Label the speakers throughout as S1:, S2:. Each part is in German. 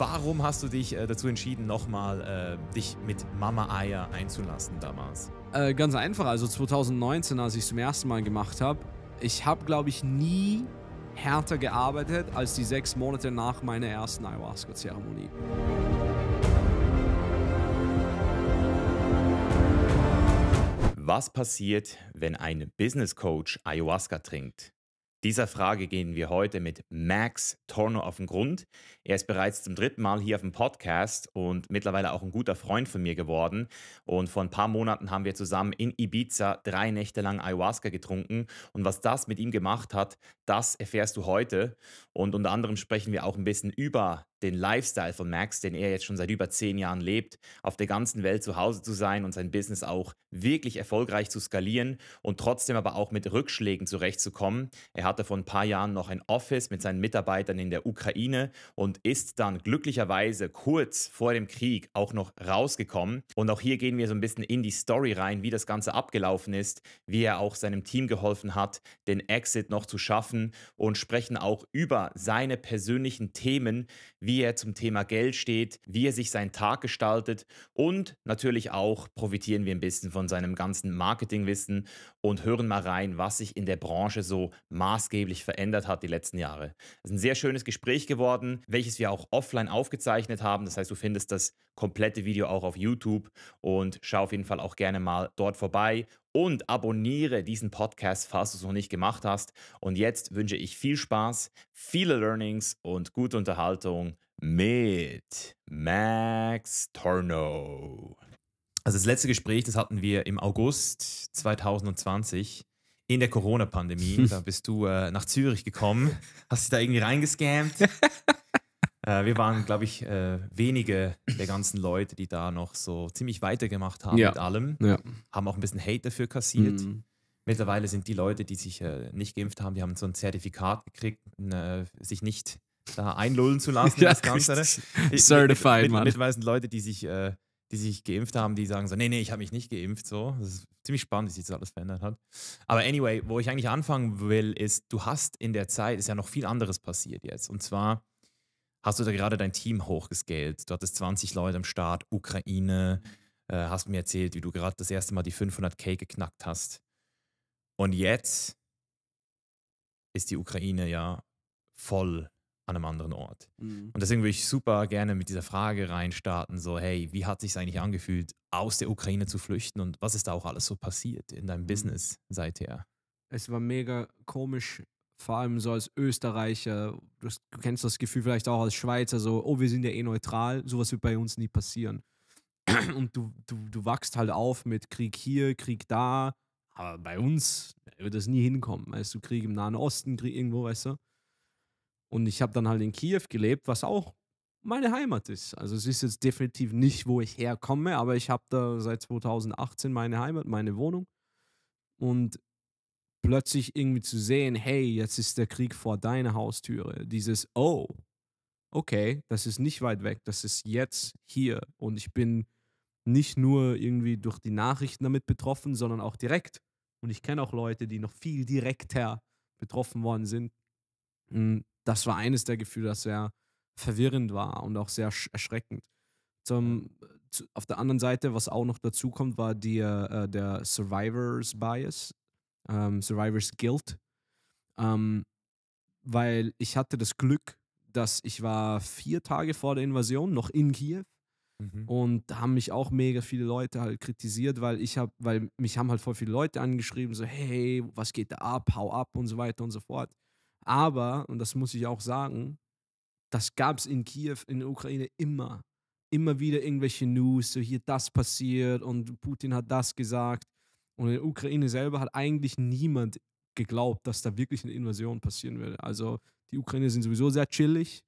S1: Warum hast du dich äh, dazu entschieden, nochmal äh, dich mit Mama Eier einzulassen damals?
S2: Äh, ganz einfach, also 2019, als ich es zum ersten Mal gemacht habe, ich habe, glaube ich, nie härter gearbeitet als die sechs Monate nach meiner ersten Ayahuasca-Zeremonie.
S1: Was passiert, wenn ein Business Coach Ayahuasca trinkt? Dieser Frage gehen wir heute mit Max Torno auf den Grund. Er ist bereits zum dritten Mal hier auf dem Podcast und mittlerweile auch ein guter Freund von mir geworden. Und vor ein paar Monaten haben wir zusammen in Ibiza drei Nächte lang Ayahuasca getrunken. Und was das mit ihm gemacht hat, das erfährst du heute. Und unter anderem sprechen wir auch ein bisschen über den Lifestyle von Max, den er jetzt schon seit über zehn Jahren lebt, auf der ganzen Welt zu Hause zu sein und sein Business auch wirklich erfolgreich zu skalieren und trotzdem aber auch mit Rückschlägen zurechtzukommen. Er hatte vor ein paar Jahren noch ein Office mit seinen Mitarbeitern in der Ukraine und ist dann glücklicherweise kurz vor dem Krieg auch noch rausgekommen. Und auch hier gehen wir so ein bisschen in die Story rein, wie das Ganze abgelaufen ist, wie er auch seinem Team geholfen hat, den Exit noch zu schaffen und sprechen auch über seine persönlichen Themen, wie wie er zum Thema Geld steht, wie er sich seinen Tag gestaltet und natürlich auch profitieren wir ein bisschen von seinem ganzen Marketingwissen und hören mal rein, was sich in der Branche so maßgeblich verändert hat die letzten Jahre. Es ist ein sehr schönes Gespräch geworden, welches wir auch offline aufgezeichnet haben. Das heißt, du findest das komplette Video auch auf YouTube und schau auf jeden Fall auch gerne mal dort vorbei und abonniere diesen Podcast, falls du es noch nicht gemacht hast. Und jetzt wünsche ich viel Spaß, viele Learnings und gute Unterhaltung mit Max Torno. Also das letzte Gespräch, das hatten wir im August 2020 in der Corona-Pandemie. Da bist du äh, nach Zürich gekommen, hast dich da irgendwie reingescampt. Äh, wir waren, glaube ich, äh, wenige der ganzen Leute, die da noch so ziemlich weitergemacht haben ja. mit allem. Ja. Haben auch ein bisschen Hate dafür kassiert. Mhm. Mittlerweile sind die Leute, die sich äh, nicht geimpft haben, die haben so ein Zertifikat gekriegt, äh, sich nicht da einlullen zu lassen. ja, das Ganze. Ich, Certified, mit, Mann. Mittlerweile sind Leute, die sich, äh, die sich geimpft haben, die sagen so, nee, nee, ich habe mich nicht geimpft. So. Das ist ziemlich spannend, wie sich das alles verändert hat. Aber anyway, wo ich eigentlich anfangen will, ist, du hast in der Zeit, ist ja noch viel anderes passiert jetzt. Und zwar hast du da gerade dein Team hochgescaled. Du hattest 20 Leute am Start, Ukraine, äh, hast mir erzählt, wie du gerade das erste Mal die 500k geknackt hast. Und jetzt ist die Ukraine ja voll an einem anderen Ort. Mhm. Und deswegen würde ich super gerne mit dieser Frage reinstarten, so hey, wie hat sich eigentlich angefühlt, aus der Ukraine zu flüchten und was ist da auch alles so passiert in deinem mhm. Business seither?
S2: Es war mega komisch, vor allem so als Österreicher, du kennst das Gefühl vielleicht auch als Schweizer, so, oh, wir sind ja eh neutral, sowas wird bei uns nie passieren. Und du, du, du wachst halt auf mit Krieg hier, Krieg da, aber bei uns wird das nie hinkommen. Weißt du, Krieg im Nahen Osten, Krieg irgendwo, weißt du. Und ich habe dann halt in Kiew gelebt, was auch meine Heimat ist. Also es ist jetzt definitiv nicht, wo ich herkomme, aber ich habe da seit 2018 meine Heimat, meine Wohnung. Und plötzlich irgendwie zu sehen, hey, jetzt ist der Krieg vor deiner Haustüre. Dieses, oh, okay, das ist nicht weit weg, das ist jetzt hier. Und ich bin nicht nur irgendwie durch die Nachrichten damit betroffen, sondern auch direkt. Und ich kenne auch Leute, die noch viel direkter betroffen worden sind. Hm, das war eines der Gefühle, das sehr verwirrend war und auch sehr erschreckend. Zum, auf der anderen Seite, was auch noch dazu kommt, war die, äh, der Survivors Bias, ähm, Survivors Guilt, ähm, weil ich hatte das Glück, dass ich war vier Tage vor der Invasion noch in Kiew mhm. und haben mich auch mega viele Leute halt kritisiert, weil ich habe, weil mich haben halt voll viele Leute angeschrieben, so hey, was geht da ab, hau ab und so weiter und so fort. Aber und das muss ich auch sagen, das gab es in Kiew, in der Ukraine immer, immer wieder irgendwelche News, so hier das passiert und Putin hat das gesagt und in der Ukraine selber hat eigentlich niemand geglaubt, dass da wirklich eine Invasion passieren würde. Also die Ukrainer sind sowieso sehr chillig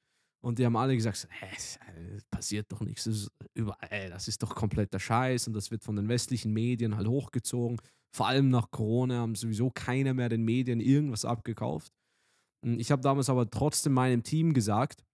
S2: und die haben alle gesagt, hey, äh, passiert doch nichts, das ist, überall, äh, das ist doch kompletter Scheiß und das wird von den westlichen Medien halt hochgezogen. Vor allem nach Corona haben sowieso keiner mehr den Medien irgendwas abgekauft. Hm, ich habe damals aber trotzdem meinem Team gesagt,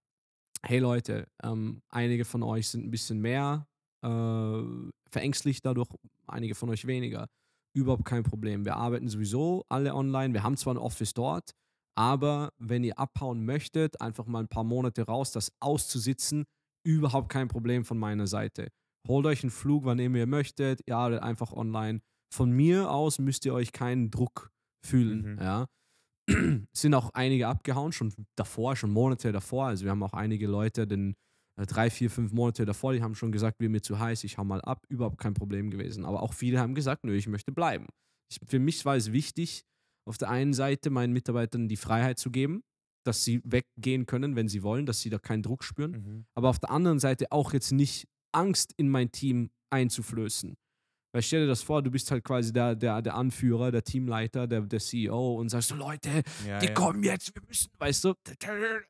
S2: hey Leute, ähm, einige von euch sind ein bisschen mehr äh, verängstlicht dadurch, einige von euch weniger überhaupt kein Problem. Wir arbeiten sowieso alle online. Wir haben zwar ein Office dort, aber wenn ihr abhauen möchtet, einfach mal ein paar Monate raus, das auszusitzen, überhaupt kein Problem von meiner Seite. Holt euch einen Flug, wann immer ihr möchtet. Ihr arbeitet einfach online. Von mir aus müsst ihr euch keinen Druck fühlen. Mhm. Ja. Sind auch einige abgehauen, schon davor, schon Monate davor. Also wir haben auch einige Leute den äh, drei, vier, fünf Monate davor, die haben schon gesagt, wir mir zu heiß, ich hau mal ab, überhaupt kein Problem gewesen. Aber auch viele haben gesagt, nö, ich möchte bleiben. Ich, für mich war es wichtig, auf der einen Seite meinen Mitarbeitern die Freiheit zu geben, dass sie weggehen können, wenn sie wollen, dass sie da keinen Druck spüren, mhm. aber auf der anderen Seite auch jetzt nicht Angst in mein Team einzuflößen weil stell dir das vor, du bist halt quasi der, der, der Anführer, der Teamleiter, der, der CEO und sagst so, Leute, ja, die ja. kommen jetzt, wir müssen, weißt du,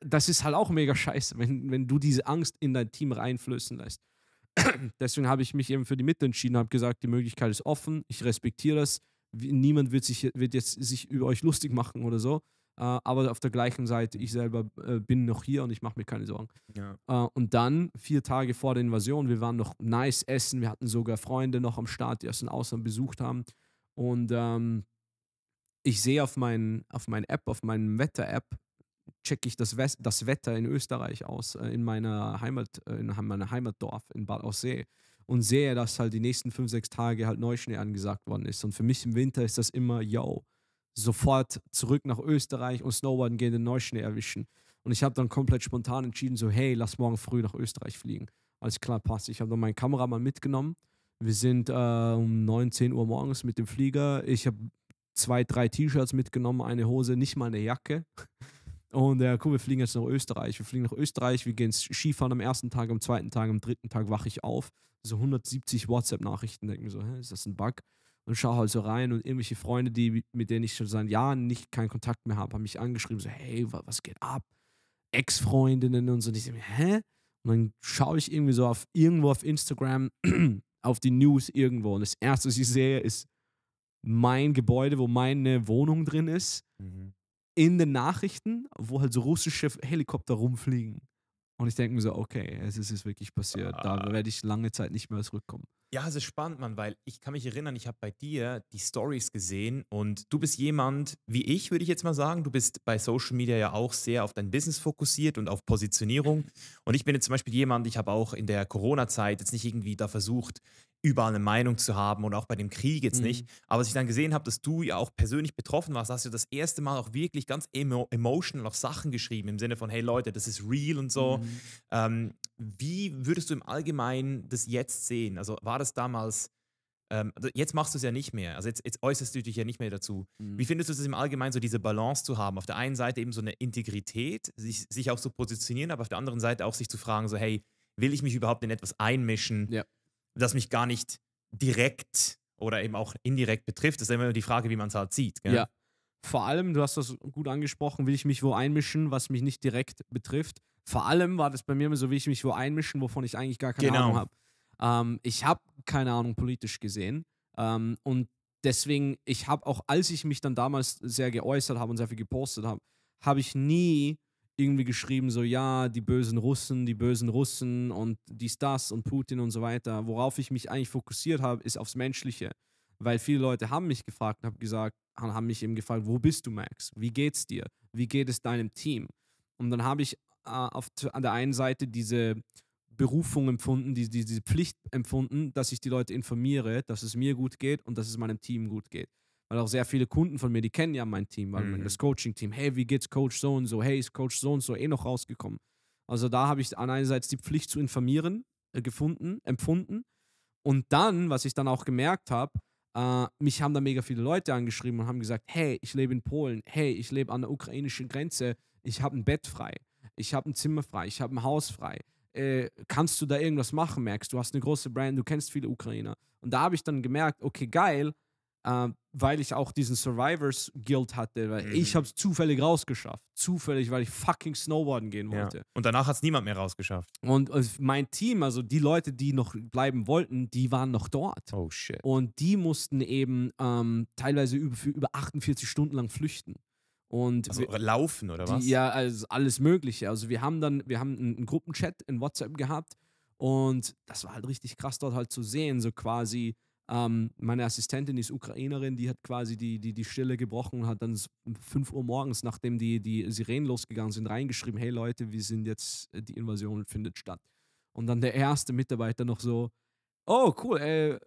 S2: das ist halt auch mega scheiße, wenn, wenn du diese Angst in dein Team reinflößen lässt. Deswegen habe ich mich eben für die Mitte entschieden, habe gesagt, die Möglichkeit ist offen, ich respektiere das, niemand wird, sich, wird jetzt sich über euch lustig machen oder so. Äh, aber auf der gleichen Seite, ich selber äh, bin noch hier und ich mache mir keine Sorgen. Ja. Äh, und dann, vier Tage vor der Invasion, wir waren noch nice essen, wir hatten sogar Freunde noch am Start, die aus dem Ausland besucht haben. Und ähm, ich sehe auf, mein, auf meinen App, auf meinem Wetter-App, checke ich das, West, das Wetter in Österreich aus, in meiner Heimat, in meinem Heimatdorf in Bad Aussee und sehe, dass halt die nächsten fünf, sechs Tage halt Neuschnee angesagt worden ist. Und für mich im Winter ist das immer, yo, sofort zurück nach Österreich und snowboarden gehen, den Neuschnee erwischen. Und ich habe dann komplett spontan entschieden, so, hey, lass morgen früh nach Österreich fliegen. Alles klar, passt. Ich habe dann meinen Kameramann mitgenommen. Wir sind äh, um 19 Uhr morgens mit dem Flieger. Ich habe zwei, drei T-Shirts mitgenommen, eine Hose, nicht mal eine Jacke. Und ja, äh, guck, wir fliegen jetzt nach Österreich. Wir fliegen nach Österreich, wir gehen Skifahren am ersten Tag, am zweiten Tag, am dritten Tag wache ich auf. So 170 WhatsApp-Nachrichten, denke mir so, hä, ist das ein Bug? und schaue halt so rein und irgendwelche Freunde, die, mit denen ich schon seit Jahren nicht keinen Kontakt mehr habe, haben mich angeschrieben, so, hey, was geht ab? Ex-Freundinnen und so. Und ich so, hä? Und dann schaue ich irgendwie so auf irgendwo auf Instagram, auf die News irgendwo. Und das erste, was ich sehe, ist mein Gebäude, wo meine Wohnung drin ist, mhm. in den Nachrichten, wo halt so russische Helikopter rumfliegen. Und ich denke mir so, okay, es ist, wirklich passiert. Da ah. werde ich lange Zeit nicht mehr zurückkommen.
S1: Ja, es ist spannend, Mann, weil ich kann mich erinnern, ich habe bei dir die Stories gesehen und du bist jemand wie ich, würde ich jetzt mal sagen. Du bist bei Social Media ja auch sehr auf dein Business fokussiert und auf Positionierung. Und ich bin jetzt zum Beispiel jemand, ich habe auch in der Corona-Zeit jetzt nicht irgendwie da versucht, überall eine Meinung zu haben und auch bei dem Krieg jetzt mhm. nicht. Aber als ich dann gesehen habe, dass du ja auch persönlich betroffen warst, hast du das erste Mal auch wirklich ganz emo emotional auch Sachen geschrieben im Sinne von, hey Leute, das ist real und so. Mhm. Ähm, wie würdest du im Allgemeinen das jetzt sehen? Also war das damals, ähm, also jetzt machst du es ja nicht mehr, also jetzt, jetzt, äußerst du dich ja nicht mehr dazu. Mhm. Wie findest du es im Allgemeinen, so diese Balance zu haben? Auf der einen Seite eben so eine Integrität, sich, sich auch zu so positionieren, aber auf der anderen Seite auch sich zu fragen, so hey, will ich mich überhaupt in etwas einmischen? Ja das mich gar nicht direkt oder eben auch indirekt betrifft, Das ist immer die Frage, wie man es halt sieht. Gell? Ja. Vor allem, du hast das gut angesprochen, will ich mich wo einmischen, was mich nicht direkt betrifft. Vor allem war das bei mir immer so, will ich mich wo
S2: einmischen, wovon ich eigentlich gar keine genau. Ahnung habe. Ähm, ich habe keine Ahnung politisch gesehen. Ähm, und deswegen, ich habe auch, als ich mich dann damals sehr geäußert habe und sehr viel gepostet habe, habe ich nie irgendwie geschrieben, so ja, die bösen Russen, die bösen Russen und dies, das und Putin und so weiter. Worauf ich mich eigentlich fokussiert habe, ist aufs Menschliche. Weil viele Leute haben mich gefragt und haben gesagt, haben mich eben gefragt, wo bist du, Max? Wie geht's dir? Wie geht es deinem Team? Und dann habe ich äh, auf, an der einen Seite diese Berufung empfunden, die, die, diese Pflicht empfunden, dass ich die Leute informiere, dass es mir gut geht und dass es meinem Team gut geht weil auch sehr viele Kunden von mir, die kennen ja mein Team, weil mhm. das Coaching-Team, hey, wie geht's Coach so und so, hey, ist Coach so und so eh noch rausgekommen. Also da habe ich an einerseits die Pflicht zu informieren äh, gefunden, empfunden und dann, was ich dann auch gemerkt habe, äh, mich haben da mega viele Leute angeschrieben und haben gesagt, hey, ich lebe in Polen, hey, ich lebe an der ukrainischen Grenze, ich habe ein Bett frei, ich habe ein Zimmer frei, ich habe ein Haus frei. Äh, kannst du da irgendwas machen, merkst du? du, hast eine große Brand, du kennst viele Ukrainer. Und da habe ich dann gemerkt, okay, geil, äh, weil ich auch diesen Survivors Guild hatte, weil mhm. ich habe es zufällig rausgeschafft. Zufällig, weil ich fucking Snowboarden gehen wollte. Ja.
S1: Und danach hat es niemand mehr rausgeschafft. Und,
S2: mein Team, also die Leute, die noch bleiben wollten, die waren noch dort. Oh shit. Und die mussten eben ähm, teilweise über, über 48 Stunden lang flüchten. Und also wir, laufen oder was? Die, ja, also alles Mögliche. Also wir haben dann, wir haben einen Gruppenchat in WhatsApp gehabt und das war halt richtig krass dort halt zu sehen, so quasi ähm, meine Assistentin die ist Ukrainerin, die hat quasi die, die, die Stille gebrochen und hat dann 5 Uhr morgens, nachdem die, die Sirenen losgegangen sind, reingeschrieben, hey Leute, wir sind jetzt, äh, die Invasion findet statt. Und dann der erste Mitarbeiter noch so, oh cool, ey, äh,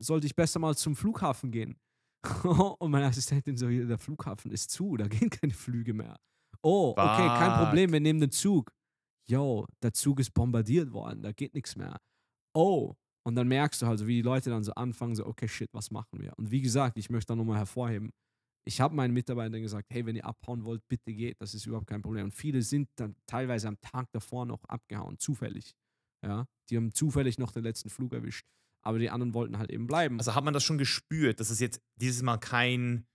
S2: sollte ich besser mal zum Flughafen gehen? und meine Assistentin so, der Flughafen ist zu, da gehen keine Flüge mehr. Oh, okay, kein Problem, wir nehmen den Zug. Yo, der Zug ist bombardiert worden, da geht nichts mehr. Oh, und dann merkst du halt, wie die Leute dann so anfangen, so, okay, shit, was machen wir? Und wie gesagt, ich möchte da nochmal hervorheben, ich habe meinen Mitarbeitern gesagt, hey, wenn ihr abhauen wollt, bitte geht, das ist überhaupt kein Problem. Und viele sind dann teilweise am Tag davor noch abgehauen, zufällig. Ja, die haben zufällig noch den letzten Flug erwischt, aber die anderen wollten halt eben bleiben. Also hat man das
S1: schon gespürt, dass es jetzt dieses Mal kein,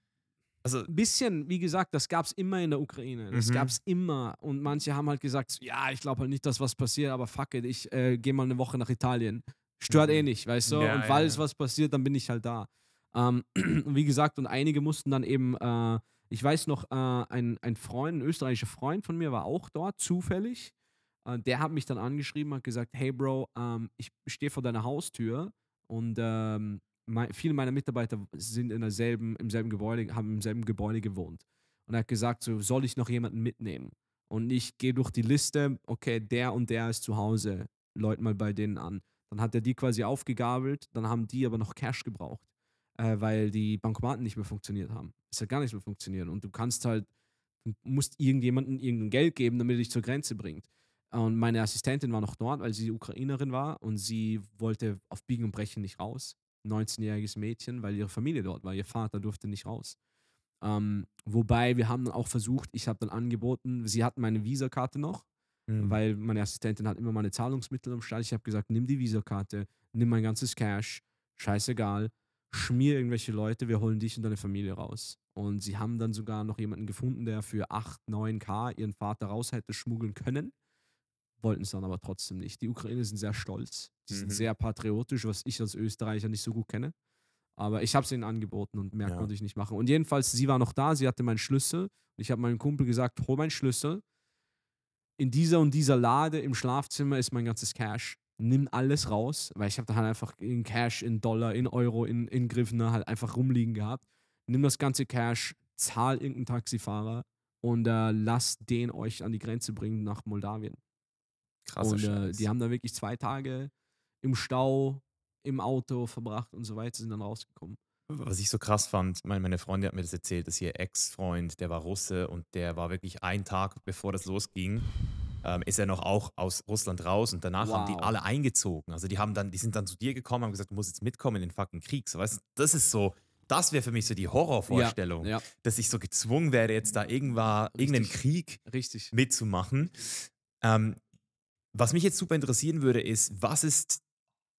S1: also ein
S2: bisschen, wie gesagt, das gab es immer in der Ukraine. Das mhm. gab es immer. Und manche haben halt gesagt, ja, ich glaube halt nicht, dass was passiert, aber fuck it, ich äh, gehe mal eine Woche nach Italien stört eh mhm. nicht, weißt du? Ja, und weil ja, es ja. was passiert, dann bin ich halt da. Ähm, und wie gesagt, und einige mussten dann eben, äh, ich weiß noch, äh, ein, ein Freund, ein österreichischer Freund von mir war auch dort, zufällig. Äh, der hat mich dann angeschrieben, hat gesagt, hey Bro, ähm, ich stehe vor deiner Haustür und ähm, mein, viele meiner Mitarbeiter sind in derselben, im selben Gebäude, haben im selben Gebäude gewohnt. Und er hat gesagt, so, soll ich noch jemanden mitnehmen? Und ich gehe durch die Liste, okay, der und der ist zu Hause, läut mal bei denen an. Dann hat er die quasi aufgegabelt, dann haben die aber noch Cash gebraucht, äh, weil die Bankomaten nicht mehr funktioniert haben. Es hat gar nicht mehr funktioniert. Und du kannst halt, du musst irgendjemandem irgendein Geld geben, damit er dich zur Grenze bringt. Und meine Assistentin war noch dort, weil sie Ukrainerin war und sie wollte auf Biegen und Brechen nicht raus. 19-jähriges Mädchen, weil ihre Familie dort war. Ihr Vater durfte nicht raus. Ähm, wobei wir haben dann auch versucht, ich habe dann angeboten, sie hatten meine Visakarte noch Mhm. Weil meine Assistentin hat immer meine Zahlungsmittel am Start. Ich habe gesagt, nimm die Visakarte, nimm mein ganzes Cash, scheißegal, schmier irgendwelche Leute, wir holen dich und deine Familie raus. Und sie haben dann sogar noch jemanden gefunden, der für 8, 9k ihren Vater raus hätte schmuggeln können. Wollten es dann aber trotzdem nicht. Die Ukrainer sind sehr stolz. Die mhm. sind sehr patriotisch, was ich als Österreicher nicht so gut kenne. Aber ich habe es ihnen angeboten und mehr ja. konnte ich nicht machen. Und jedenfalls, sie war noch da, sie hatte meinen Schlüssel. Ich habe meinem Kumpel gesagt, hol meinen Schlüssel in dieser und dieser Lade im Schlafzimmer ist mein ganzes Cash. Nimm alles raus, weil ich habe da halt einfach in Cash, in Dollar, in Euro, in, in Griffner halt einfach rumliegen gehabt. Nimm das ganze Cash, zahl irgendeinen Taxifahrer und äh, lasst den euch an die Grenze bringen nach Moldawien. Krass. Und äh, die haben da wirklich zwei Tage im Stau, im Auto verbracht und so weiter, sind dann
S1: rausgekommen. Was ich so krass fand, meine, Freundin hat mir das erzählt, dass ihr Ex-Freund, der war Russe und der war wirklich einen Tag bevor das losging, ähm, ist er noch auch aus Russland raus und danach wow. haben die alle eingezogen. Also die haben dann, die sind dann zu dir gekommen, und haben gesagt, du musst jetzt mitkommen in den fucking Krieg. So, weißt, das ist so, das wäre für mich so die Horrorvorstellung, ja, ja. dass ich so gezwungen werde, jetzt da irgendwann, Richtig. irgendeinen Krieg Richtig. mitzumachen. Ähm, was mich jetzt super interessieren würde, ist, was ist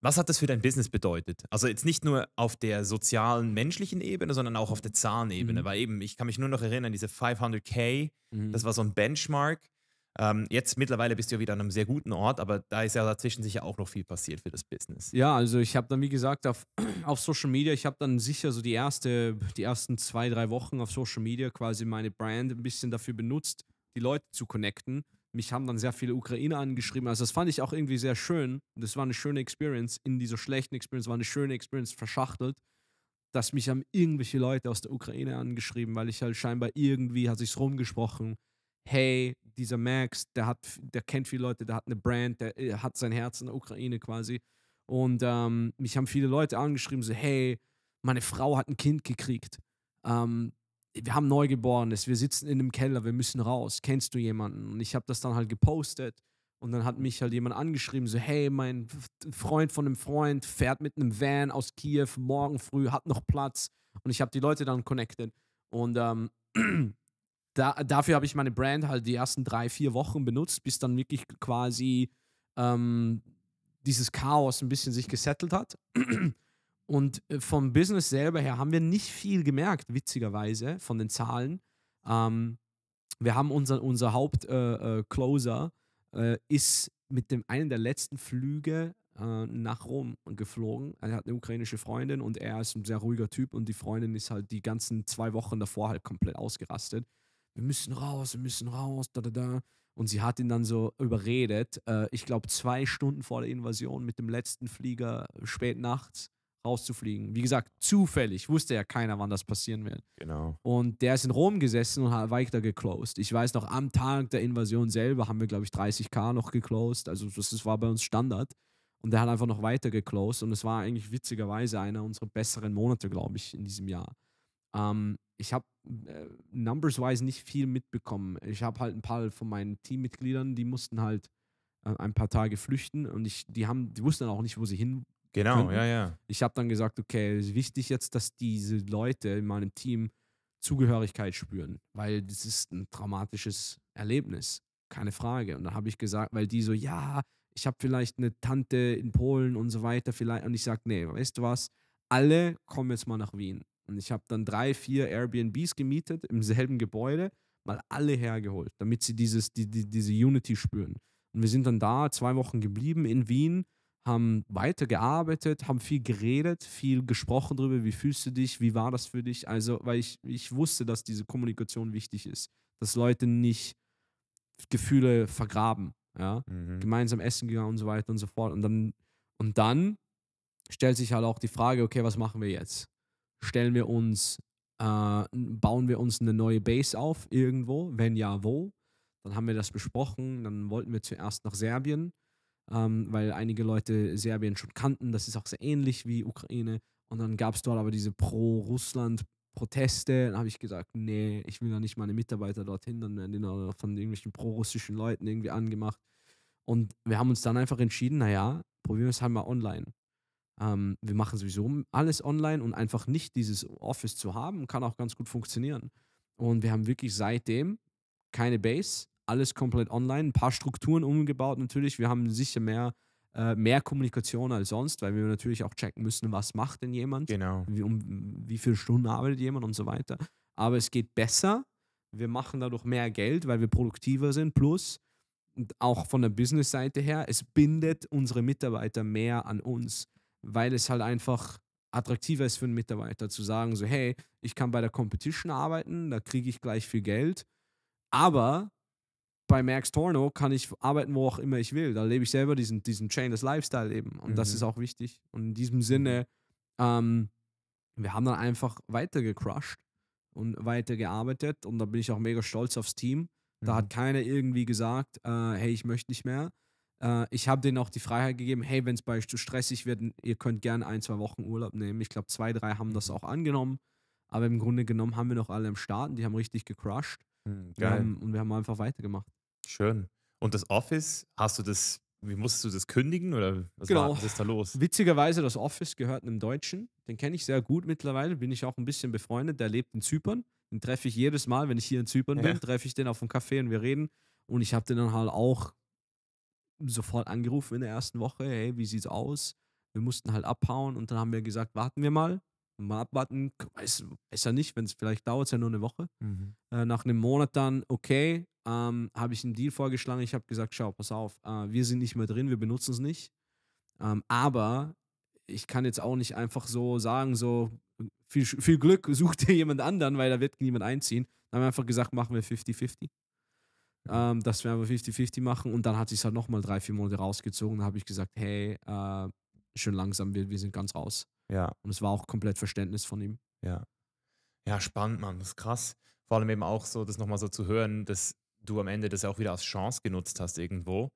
S1: was hat das für dein Business bedeutet? Also jetzt nicht nur auf der sozialen, menschlichen Ebene, sondern auch auf der Zahlenebene. Mhm. Weil eben, ich kann mich nur noch erinnern, diese 500k, mhm. das war so ein Benchmark. Ähm, jetzt mittlerweile bist du ja wieder an einem sehr guten Ort, aber da ist ja dazwischen sicher auch noch viel passiert für das Business.
S2: Ja, also ich habe dann, wie gesagt, auf, auf Social Media, ich habe dann sicher so die, erste, die ersten zwei, drei Wochen auf Social Media quasi meine Brand ein bisschen dafür benutzt, die Leute zu connecten. Mich haben dann sehr viele Ukrainer angeschrieben. Also das fand ich auch irgendwie sehr schön. das war eine schöne Experience. In dieser schlechten Experience war eine schöne Experience verschachtelt, dass mich haben irgendwelche Leute aus der Ukraine angeschrieben, weil ich halt scheinbar irgendwie hat sich's rumgesprochen. Hey, dieser Max, der hat, der kennt viele Leute, der hat eine Brand, der äh, hat sein Herz in der Ukraine quasi. Und ähm, mich haben viele Leute angeschrieben, so hey, meine Frau hat ein Kind gekriegt. Ähm, wir haben Neugeborenes, wir sitzen in einem Keller, wir müssen raus, kennst du jemanden? Und ich habe das dann halt gepostet und dann hat mich halt jemand angeschrieben, so hey, mein Freund von einem Freund fährt mit einem Van aus Kiew morgen früh, hat noch Platz und ich habe die Leute dann connected und ähm, da, dafür habe ich meine Brand halt die ersten drei, vier Wochen benutzt, bis dann wirklich quasi ähm, dieses Chaos ein bisschen sich gesettelt hat. Und äh, vom Business selber her haben wir nicht viel gemerkt, witzigerweise, von den Zahlen. Ähm, wir haben unseren, unser Hauptcloser äh, äh, äh, ist mit dem einen der letzten Flüge äh, nach Rom geflogen. Er hat eine ukrainische Freundin und er ist ein sehr ruhiger Typ und die Freundin ist halt die ganzen zwei Wochen davor halt komplett ausgerastet. Wir müssen raus, wir müssen raus, da da da. Und sie hat ihn dann so überredet, äh, ich glaube zwei Stunden vor der Invasion mit dem letzten Flieger spät nachts rauszufliegen. Wie gesagt, zufällig. Wusste ja keiner, wann das passieren wird. Genau. Und der ist in Rom gesessen und hat weiter geclosed. Ich weiß noch, am Tag der Invasion selber haben wir, glaube ich, 30k noch geclosed. Also das, das war bei uns Standard. Und der hat einfach noch weiter geclosed. Und es war eigentlich witzigerweise einer unserer besseren Monate, glaube ich, in diesem Jahr. Ähm, ich habe äh, numbers-wise nicht viel mitbekommen. Ich habe halt ein paar von meinen Teammitgliedern, die mussten halt äh, ein paar Tage flüchten und ich, die haben, die wussten dann auch nicht, wo sie hin Genau, könnten. ja, ja. Ich habe dann gesagt, okay, es ist wichtig jetzt, dass diese Leute in meinem Team Zugehörigkeit spüren, weil das ist ein traumatisches Erlebnis, keine Frage. Und dann habe ich gesagt, weil die so, ja, ich habe vielleicht eine Tante in Polen und so weiter, vielleicht. Und ich sage, nee, weißt du was, alle kommen jetzt mal nach Wien. Und ich habe dann drei, vier Airbnbs gemietet im selben Gebäude, mal alle hergeholt, damit sie dieses, die, die, diese Unity spüren. Und wir sind dann da zwei Wochen geblieben in Wien haben weitergearbeitet, haben viel geredet, viel gesprochen darüber, wie fühlst du dich, wie war das für dich. Also, weil ich, ich wusste, dass diese Kommunikation wichtig ist, dass Leute nicht Gefühle vergraben, ja, mhm. gemeinsam essen gegangen und so weiter und so fort. Und dann, und dann stellt sich halt auch die Frage, okay, was machen wir jetzt? Stellen wir uns, äh, bauen wir uns eine neue Base auf irgendwo? Wenn ja, wo? Dann haben wir das besprochen, dann wollten wir zuerst nach Serbien ähm, weil einige Leute Serbien schon kannten. Das ist auch sehr ähnlich wie Ukraine. Und dann gab es dort aber diese Pro-Russland-Proteste. Dann habe ich gesagt, nee, ich will da nicht meine Mitarbeiter dorthin. Dann werden die von irgendwelchen pro-russischen Leuten irgendwie angemacht. Und wir haben uns dann einfach entschieden, naja, probieren wir es halt mal online. Ähm, wir machen sowieso alles online und einfach nicht dieses Office zu haben, kann auch ganz gut funktionieren. Und wir haben wirklich seitdem keine Base, alles komplett online, ein paar Strukturen umgebaut natürlich. Wir haben sicher mehr, äh, mehr Kommunikation als sonst, weil wir natürlich auch checken müssen, was macht denn jemand, genau. wie, um, wie viele Stunden arbeitet jemand und so weiter. Aber es geht besser. Wir machen dadurch mehr Geld, weil wir produktiver sind. Plus, auch von der Business-Seite her, es bindet unsere Mitarbeiter mehr an uns, weil es halt einfach attraktiver ist für einen Mitarbeiter zu sagen, so hey, ich kann bei der Competition arbeiten, da kriege ich gleich viel Geld, aber bei Max Torno kann ich arbeiten, wo auch immer ich will. Da lebe ich selber diesen, diesen Chainless Lifestyle eben. Und mhm. das ist auch wichtig. Und in diesem Sinne, mhm. ähm, wir haben dann einfach weiter gecrushed und weiter gearbeitet. Und da bin ich auch mega stolz aufs Team. Da mhm. hat keiner irgendwie gesagt, äh, hey, ich möchte nicht mehr. Äh, ich habe denen auch die Freiheit gegeben, hey, wenn es bei euch zu stressig wird, ihr könnt gerne ein, zwei Wochen Urlaub nehmen. Ich glaube, zwei, drei haben das mhm. auch angenommen. Aber im Grunde genommen haben wir noch alle im Start und die haben richtig gecrushed. Mhm, geil. Wir haben,
S1: und wir haben einfach weitergemacht. Schön. Und das Office, hast du das, wie musstest du das kündigen oder was genau. war, was ist da los?
S2: Witzigerweise, das Office gehört einem Deutschen, den kenne ich sehr gut mittlerweile, bin ich auch ein bisschen befreundet, der lebt in Zypern. Den treffe ich jedes Mal, wenn ich hier in Zypern ja. bin, treffe ich den auf dem Café und wir reden. Und ich habe den dann halt auch sofort angerufen in der ersten Woche, hey, wie sieht's aus? Wir mussten halt abhauen und dann haben wir gesagt, warten wir mal, mal abwarten, weiß, weiß ja nicht, wenn es vielleicht dauert, es ja nur eine Woche. Mhm. Äh, nach einem Monat dann, okay, ähm, habe ich einen Deal vorgeschlagen. Ich habe gesagt, schau, pass auf, äh, wir sind nicht mehr drin, wir benutzen es nicht. Ähm, aber ich kann jetzt auch nicht einfach so sagen, so viel, viel Glück, such dir jemand anderen, weil da wird niemand einziehen. Dann haben wir einfach gesagt, machen wir 50-50. Ähm, dass wir einfach 50-50 machen und dann hat sich es halt nochmal drei, vier Monate rausgezogen. Da habe ich gesagt, hey, äh, schon langsam, wir, wir sind ganz raus. Ja. Und es war auch komplett Verständnis
S1: von ihm. Ja. Ja, spannend, Mann. Das ist krass. Vor allem eben auch so, das nochmal so zu hören, dass du am Ende das auch wieder als Chance genutzt hast irgendwo.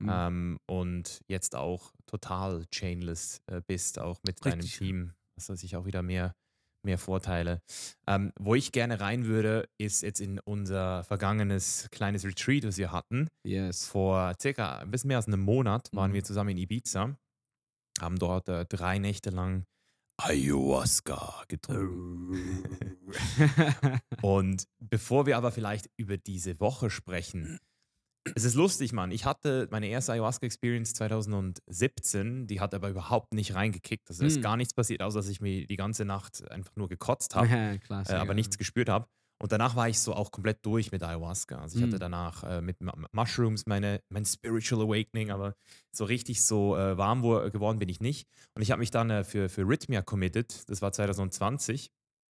S1: Mhm. Ähm, und jetzt auch total chainless äh, bist, auch mit Richtig. deinem Team. Dass also sich auch wieder mehr, mehr Vorteile. Ähm, wo ich gerne rein würde, ist jetzt in unser vergangenes kleines Retreat, was wir hatten. Yes. Vor circa ein bisschen mehr als einem Monat waren mhm. wir zusammen in Ibiza haben dort äh, drei Nächte lang Ayahuasca getrunken. Oh. und bevor wir aber vielleicht über diese Woche sprechen, es ist lustig, Mann. Ich hatte meine erste Ayahuasca-Experience 2017, die hat aber überhaupt nicht reingekickt. Also hm. ist gar nichts passiert, außer dass ich mir die ganze Nacht einfach nur gekotzt habe, äh, aber nichts gespürt habe. Und danach war ich so auch komplett durch mit Ayahuasca. Also ich mhm. hatte danach äh, mit Mushrooms meine, mein Spiritual Awakening, aber so richtig so äh, warm geworden bin ich nicht. Und ich habe mich dann äh, für, für Rhythmia committed, das war 2020,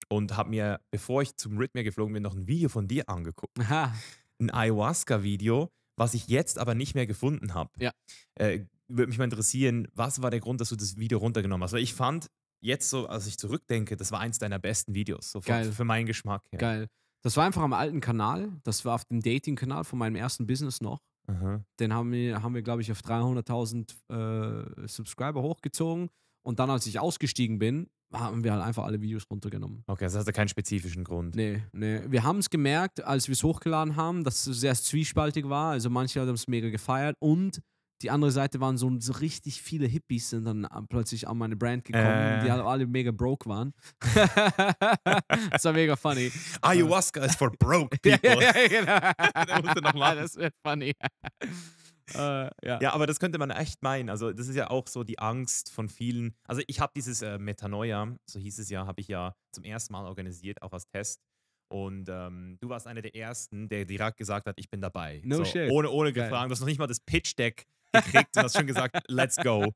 S1: und habe mir, bevor ich zum Rhythmia geflogen bin, noch ein Video von dir angeguckt. Aha. Ein Ayahuasca-Video, was ich jetzt aber nicht mehr gefunden habe. Ja. Äh, würde mich mal interessieren, was war der Grund, dass du das Video runtergenommen hast? Weil ich fand, jetzt so, als ich zurückdenke, das war eins deiner besten Videos. So Geil. Für, für meinen Geschmack. Ja. Geil. Das war einfach am alten Kanal. Das war
S2: auf dem Dating-Kanal von meinem ersten Business noch. Aha. Den haben wir, haben wir glaube ich, auf 300.000 äh, Subscriber hochgezogen. Und dann, als ich ausgestiegen bin, haben wir halt einfach alle
S1: Videos runtergenommen. Okay, das also hatte keinen spezifischen Grund. Nee,
S2: nee. Wir haben es gemerkt, als wir es hochgeladen haben, dass es sehr zwiespaltig war. Also manche haben es mega gefeiert und die andere Seite waren so, so richtig viele Hippies sind dann äh, plötzlich an meine Brand gekommen, äh. die alle mega broke waren.
S1: das war mega funny. Ayahuasca ist for broke people. ja, genau. Das wäre funny. Uh, ja. ja. aber das könnte man echt meinen. Also, das ist ja auch so die Angst von vielen. Also, ich habe dieses äh, Metanoia, so hieß es ja, habe ich ja zum ersten Mal organisiert, auch als Test. Und ähm, du warst einer der ersten, der direkt gesagt hat, ich bin dabei. No so, shit. Ohne, ohne gefragt. Du hast noch nicht mal das Pitch-Deck gekriegt und hast schon gesagt, let's go.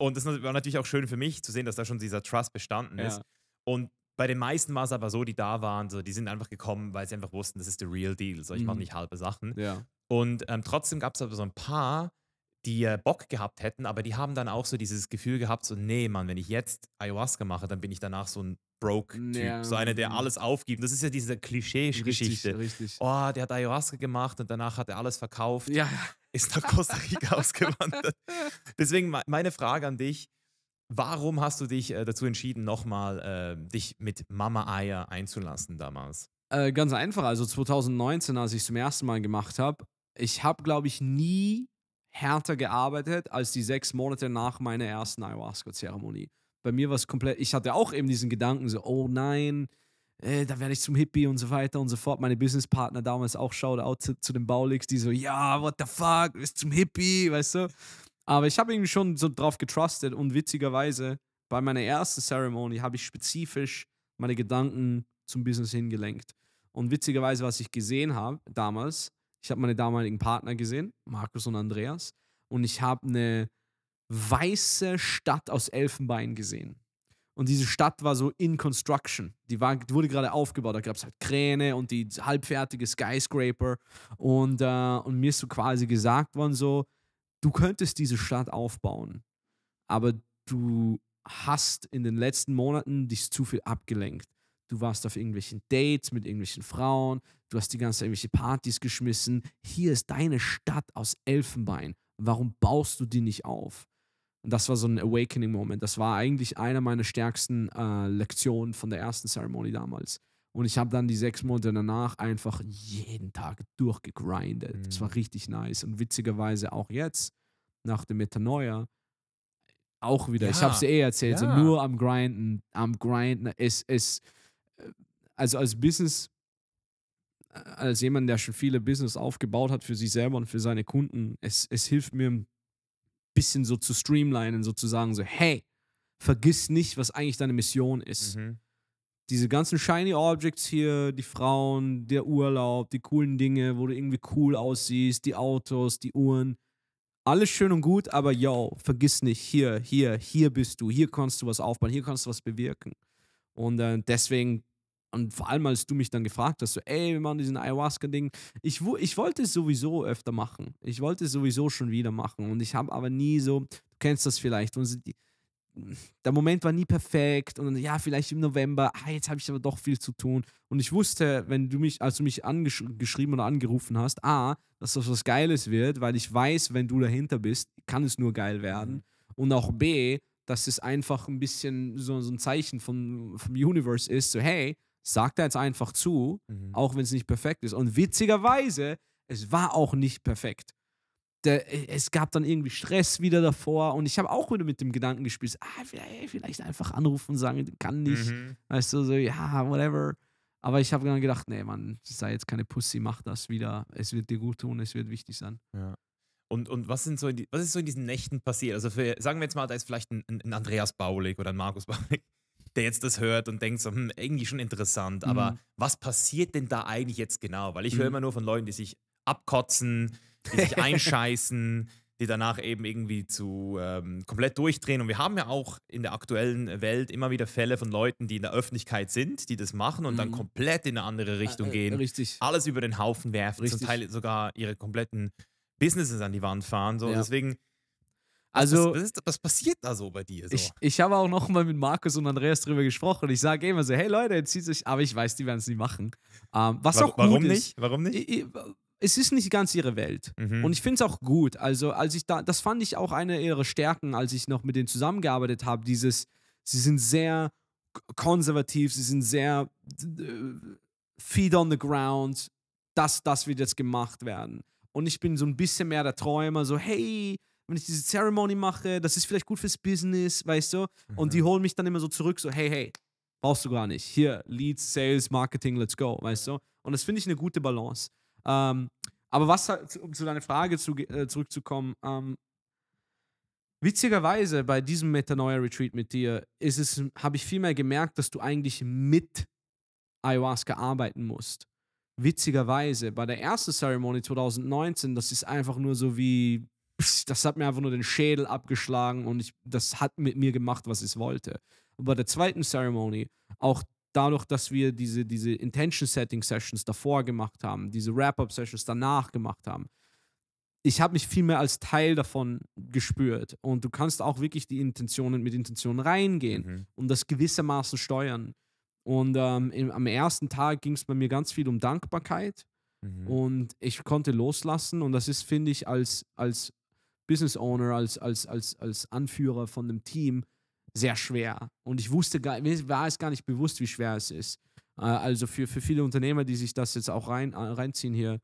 S1: Und das war natürlich auch schön für mich zu sehen, dass da schon dieser Trust bestanden ja. ist. Und bei den meisten war es aber so, die da waren, so, die sind einfach gekommen, weil sie einfach wussten, das ist der real deal. So, ich mhm. mache nicht halbe Sachen. Ja. Und ähm, trotzdem gab es aber so ein paar, die äh, Bock gehabt hätten, aber die haben dann auch so dieses Gefühl gehabt, so, nee, Mann, wenn ich jetzt Ayahuasca mache, dann bin ich danach so ein Broke-Typ. Ja. So einer, der alles aufgibt. Das ist ja diese Klischee-Geschichte. Richtig, richtig. Oh, der hat Ayahuasca gemacht und danach hat er alles verkauft. Ja. Ist nach Costa Rica ausgewandert. Deswegen meine Frage an dich. Warum hast du dich äh, dazu entschieden, nochmal äh, dich mit Mama Eier einzulassen damals?
S2: Äh, ganz einfach. Also 2019, als ich es zum ersten Mal gemacht habe, ich habe, glaube ich, nie härter gearbeitet als die sechs Monate nach meiner ersten Ayahuasca-Zeremonie bei mir war es komplett, ich hatte auch eben diesen Gedanken, so, oh nein, äh, da werde ich zum Hippie und so weiter und so fort. Meine Businesspartner damals auch, Shoutout zu, zu den Baulix, die so, ja, what the fuck, bist zum Hippie, weißt du? Aber ich habe irgendwie schon so drauf getrustet und witzigerweise bei meiner ersten Ceremony habe ich spezifisch meine Gedanken zum Business hingelenkt. Und witzigerweise, was ich gesehen habe damals, ich habe meine damaligen Partner gesehen, Markus und Andreas, und ich habe eine weiße Stadt aus Elfenbein gesehen. Und diese Stadt war so in construction. Die, war, die wurde gerade aufgebaut. Da gab es halt Kräne und die halbfertige Skyscraper. Und, äh, und mir ist so quasi gesagt worden: so, du könntest diese Stadt aufbauen, aber du hast in den letzten Monaten dich zu viel abgelenkt. Du warst auf irgendwelchen Dates mit irgendwelchen Frauen, du hast die ganze Zeit irgendwelche Partys geschmissen. Hier ist deine Stadt aus Elfenbein. Warum baust du die nicht auf? Und das war so ein Awakening-Moment. Das war eigentlich eine meiner stärksten äh, Lektionen von der ersten Ceremony damals. Und ich habe dann die sechs Monate danach einfach
S1: jeden Tag
S2: durchgegrindet. Mhm. Das war mhm. richtig nice. Und witzigerweise auch jetzt, nach dem Metanoia, auch wieder. Ja. Ich habe es eh erzählt, ja. so nur am Grinden, am Grinden. Es, es, äh, also als Business, äh, als jemand, der schon viele Business aufgebaut hat für sich selber und für seine Kunden, es, es hilft mir bisschen so zu streamlinen, sozusagen so, hey, vergiss nicht, was eigentlich deine Mission ist. Mhm. Diese ganzen shiny Objects hier, die Frauen, der Urlaub, die coolen Dinge, wo du irgendwie cool aussiehst, die Autos, die Uhren, alles schön und gut, aber yo, vergiss nicht, hier, hier, hier bist du, hier kannst du was aufbauen, hier kannst du was bewirken. Und äh, deswegen und vor allem, als du mich dann gefragt hast, so, ey, wir machen diesen Ayahuasca-Ding. Ich, ich wollte es sowieso öfter machen. Ich wollte es sowieso schon wieder machen. Und ich habe aber nie so, du kennst das vielleicht, die, der Moment war nie perfekt. Und dann, ja, vielleicht im November, ah, jetzt habe ich aber doch viel zu tun. Und ich wusste, wenn du mich, als du mich angeschrieben oder angerufen hast, ah, dass das was Geiles wird, weil ich weiß, wenn du dahinter bist, kann es nur geil werden. Mhm. Und auch B, dass es einfach ein bisschen so, so ein Zeichen von, vom Universe ist, so, hey, Sag da jetzt einfach zu, mhm. auch wenn es nicht perfekt ist. Und witzigerweise, es war auch nicht perfekt. Der, äh, es gab dann irgendwie Stress wieder davor und ich habe auch wieder mit dem Gedanken gespielt, ah, vielleicht, vielleicht, einfach anrufen und sagen, kann nicht, mhm. weißt du, so, ja, whatever. Aber ich habe dann gedacht, nee, Mann, sei jetzt keine Pussy, mach das wieder, es wird dir gut tun, es wird wichtig sein.
S1: Ja. Und, und was, sind so die, was ist so in diesen Nächten passiert? Also für, sagen wir jetzt mal, da ist vielleicht ein, ein Andreas Baulig oder ein Markus Baulig, der jetzt das hört und denkt, so, hm, irgendwie schon interessant, mhm. aber was passiert denn da eigentlich jetzt genau? Weil ich höre mhm. immer nur von Leuten, die sich abkotzen, die sich einscheißen, die danach eben irgendwie zu ähm, komplett durchdrehen. Und wir haben ja auch in der aktuellen Welt immer wieder Fälle von Leuten, die in der Öffentlichkeit sind, die das machen und mhm. dann komplett in eine andere Richtung äh, äh, gehen. Richtig. Alles über den Haufen werfen, richtig. zum Teil sogar ihre kompletten Businesses an die Wand fahren. So. Ja. Deswegen also, was, was, was, passiert da so bei dir? So? Ich, ich habe auch nochmal mit Markus und Andreas drüber gesprochen. Ich sage
S2: immer so: Hey Leute, jetzt zieht sich, aber ich weiß, die werden es nie machen. Ähm, was warum, auch gut warum ist, nicht? Warum nicht? Ich, ich, es ist nicht ganz ihre Welt. Mhm. Und ich finde es auch gut. Also, als ich da, das fand ich auch eine ihrer Stärken, als ich noch mit denen zusammengearbeitet habe. Dieses, sie sind sehr konservativ, sie sind sehr äh, feed on the ground, das, das wird jetzt gemacht werden. Und ich bin so ein bisschen mehr der Träumer, so, hey, wenn ich diese Ceremony mache, das ist vielleicht gut fürs Business, weißt du? Mhm. Und die mhm. holen mich dann immer so zurück, so, hey, hey, brauchst du gar nicht. Hier, Leads, Sales, Marketing, let's go, weißt du? Und das finde ich eine gute Balance. Ähm, aber was, um zu deiner Frage zu, äh, zurückzukommen, ähm, witzigerweise bei diesem Metanoia-Retreat mit dir, ist es, habe ich viel mehr gemerkt, dass du eigentlich mit Ayahuasca arbeiten musst. Witzigerweise, bei der ersten Ceremony 2019, das ist einfach nur so wie das hat mir einfach nur den Schädel abgeschlagen und ich, das hat mit mir gemacht, was ich wollte. Und bei der zweiten Ceremony, auch dadurch, dass wir diese, diese Intention-Setting-Sessions davor gemacht haben, diese Wrap-Up-Sessions danach gemacht haben, ich habe mich viel mehr als Teil davon gespürt. Und du kannst auch wirklich die Intentionen mit Intentionen reingehen mhm. und das gewissermaßen steuern. Und ähm, im, am ersten Tag ging es bei mir ganz viel um Dankbarkeit mhm. und ich konnte loslassen. Und das ist, finde ich, als, als Business Owner, als, als, als, als Anführer von einem Team sehr schwer. Und ich wusste gar, mir war es gar nicht bewusst, wie schwer es ist. Äh, also für, für viele Unternehmer, die sich das jetzt auch rein, äh, reinziehen hier,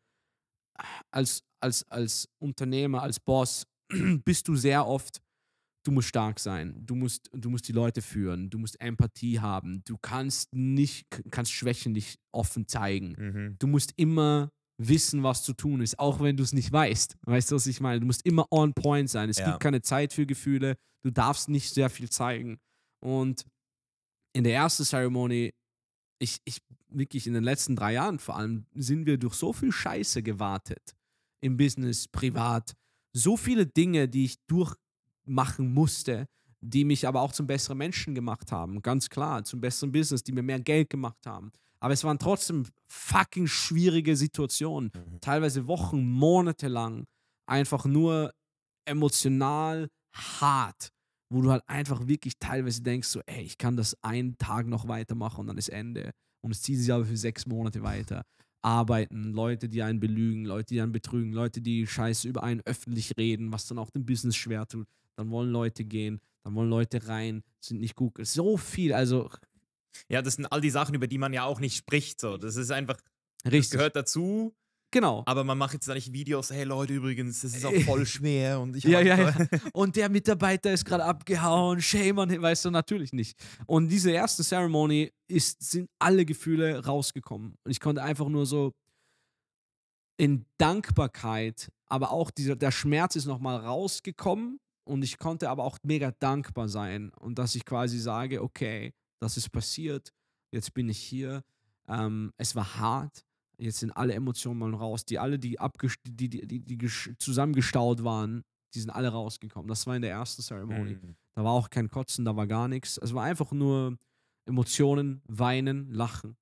S2: als, als, als Unternehmer, als Boss, bist du sehr oft, du musst stark sein, du musst, du musst die Leute führen, du musst Empathie haben, du kannst nicht, kannst Schwächen nicht offen zeigen. Mhm. Du musst immer wissen, was zu tun ist, auch wenn du es nicht weißt. Weißt du, was ich meine? Du musst immer on point sein. Es ja. gibt keine Zeit für Gefühle. Du darfst nicht sehr viel zeigen. Und in der ersten Ceremony, ich, ich wirklich in den letzten drei Jahren vor allem, sind wir durch so viel Scheiße gewartet. Im Business, privat. So viele Dinge, die ich durchmachen musste, die mich aber auch zum besseren Menschen gemacht haben. Ganz klar, zum besseren Business, die mir mehr Geld gemacht haben, aber es waren trotzdem fucking schwierige Situationen. Mhm. Teilweise Wochen, Monate lang. Einfach nur emotional hart. Wo du halt einfach wirklich teilweise denkst, so, ey, ich kann das einen Tag noch weitermachen und dann ist Ende. Und es zieht sich aber für sechs Monate weiter. Arbeiten, Leute, die einen belügen, Leute, die einen betrügen, Leute, die scheiße über einen öffentlich reden, was dann auch dem Business schwer tut.
S1: Dann wollen Leute gehen, dann wollen Leute rein, sind nicht gut. So viel, also ja, das sind all die Sachen, über die man ja auch nicht spricht. So. Das ist einfach, Richtig. das gehört dazu. Genau. Aber man macht jetzt da nicht Videos, hey Leute, übrigens, das ist auch äh, voll schwer und ich ja, ja, ja. Und der
S2: Mitarbeiter ist gerade abgehauen, shame on him, weißt du, natürlich nicht. Und diese erste Ceremony ist, sind alle Gefühle rausgekommen. Und ich konnte einfach nur so in Dankbarkeit, aber auch dieser, der Schmerz ist nochmal rausgekommen und ich konnte aber auch mega dankbar sein und dass ich quasi sage, okay, das ist passiert, jetzt bin ich hier. Ähm, es war hart, jetzt sind alle Emotionen mal raus. Die alle, die, die, die, die, die zusammengestaut waren, die sind alle rausgekommen. Das war in der ersten Ceremony. Mhm. Da war auch kein Kotzen, da war gar nichts. Es war einfach nur Emotionen, Weinen, Lachen.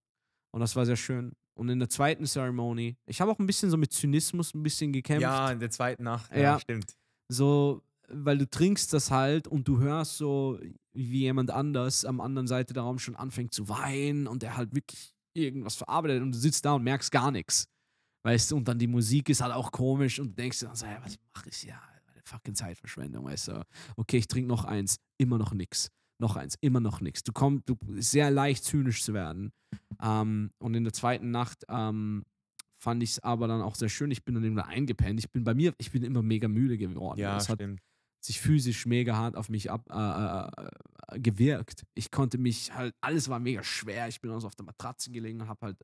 S2: Und das war sehr schön. Und in der zweiten Ceremony, ich habe auch ein bisschen so mit Zynismus ein bisschen gekämpft. Ja, in der zweiten Nacht, ja, ja stimmt. So, weil du trinkst das halt und du hörst so, wie jemand anders am anderen Seite der Raum schon anfängt zu weinen und der halt wirklich irgendwas verarbeitet und du sitzt da und merkst gar nichts. Weißt du, und dann die Musik ist halt auch komisch und du denkst dann so, hey, was mache ich hier? Eine fucking Zeitverschwendung, weißt du. Okay, ich trinke noch eins, immer noch nichts. Noch eins, immer noch nichts. Du kommst, du ist sehr leicht zynisch zu werden. Ähm, und in der zweiten Nacht ähm, fand ich es aber dann auch sehr schön. Ich bin dann irgendwann eingepennt. Ich bin bei mir, ich bin immer mega müde geworden. Ja, das stimmt. Hat, sich physisch mega hart auf mich ab, äh, äh, äh, gewirkt. Ich konnte mich halt, alles war mega schwer. Ich bin also auf der Matratze gelegen und habe halt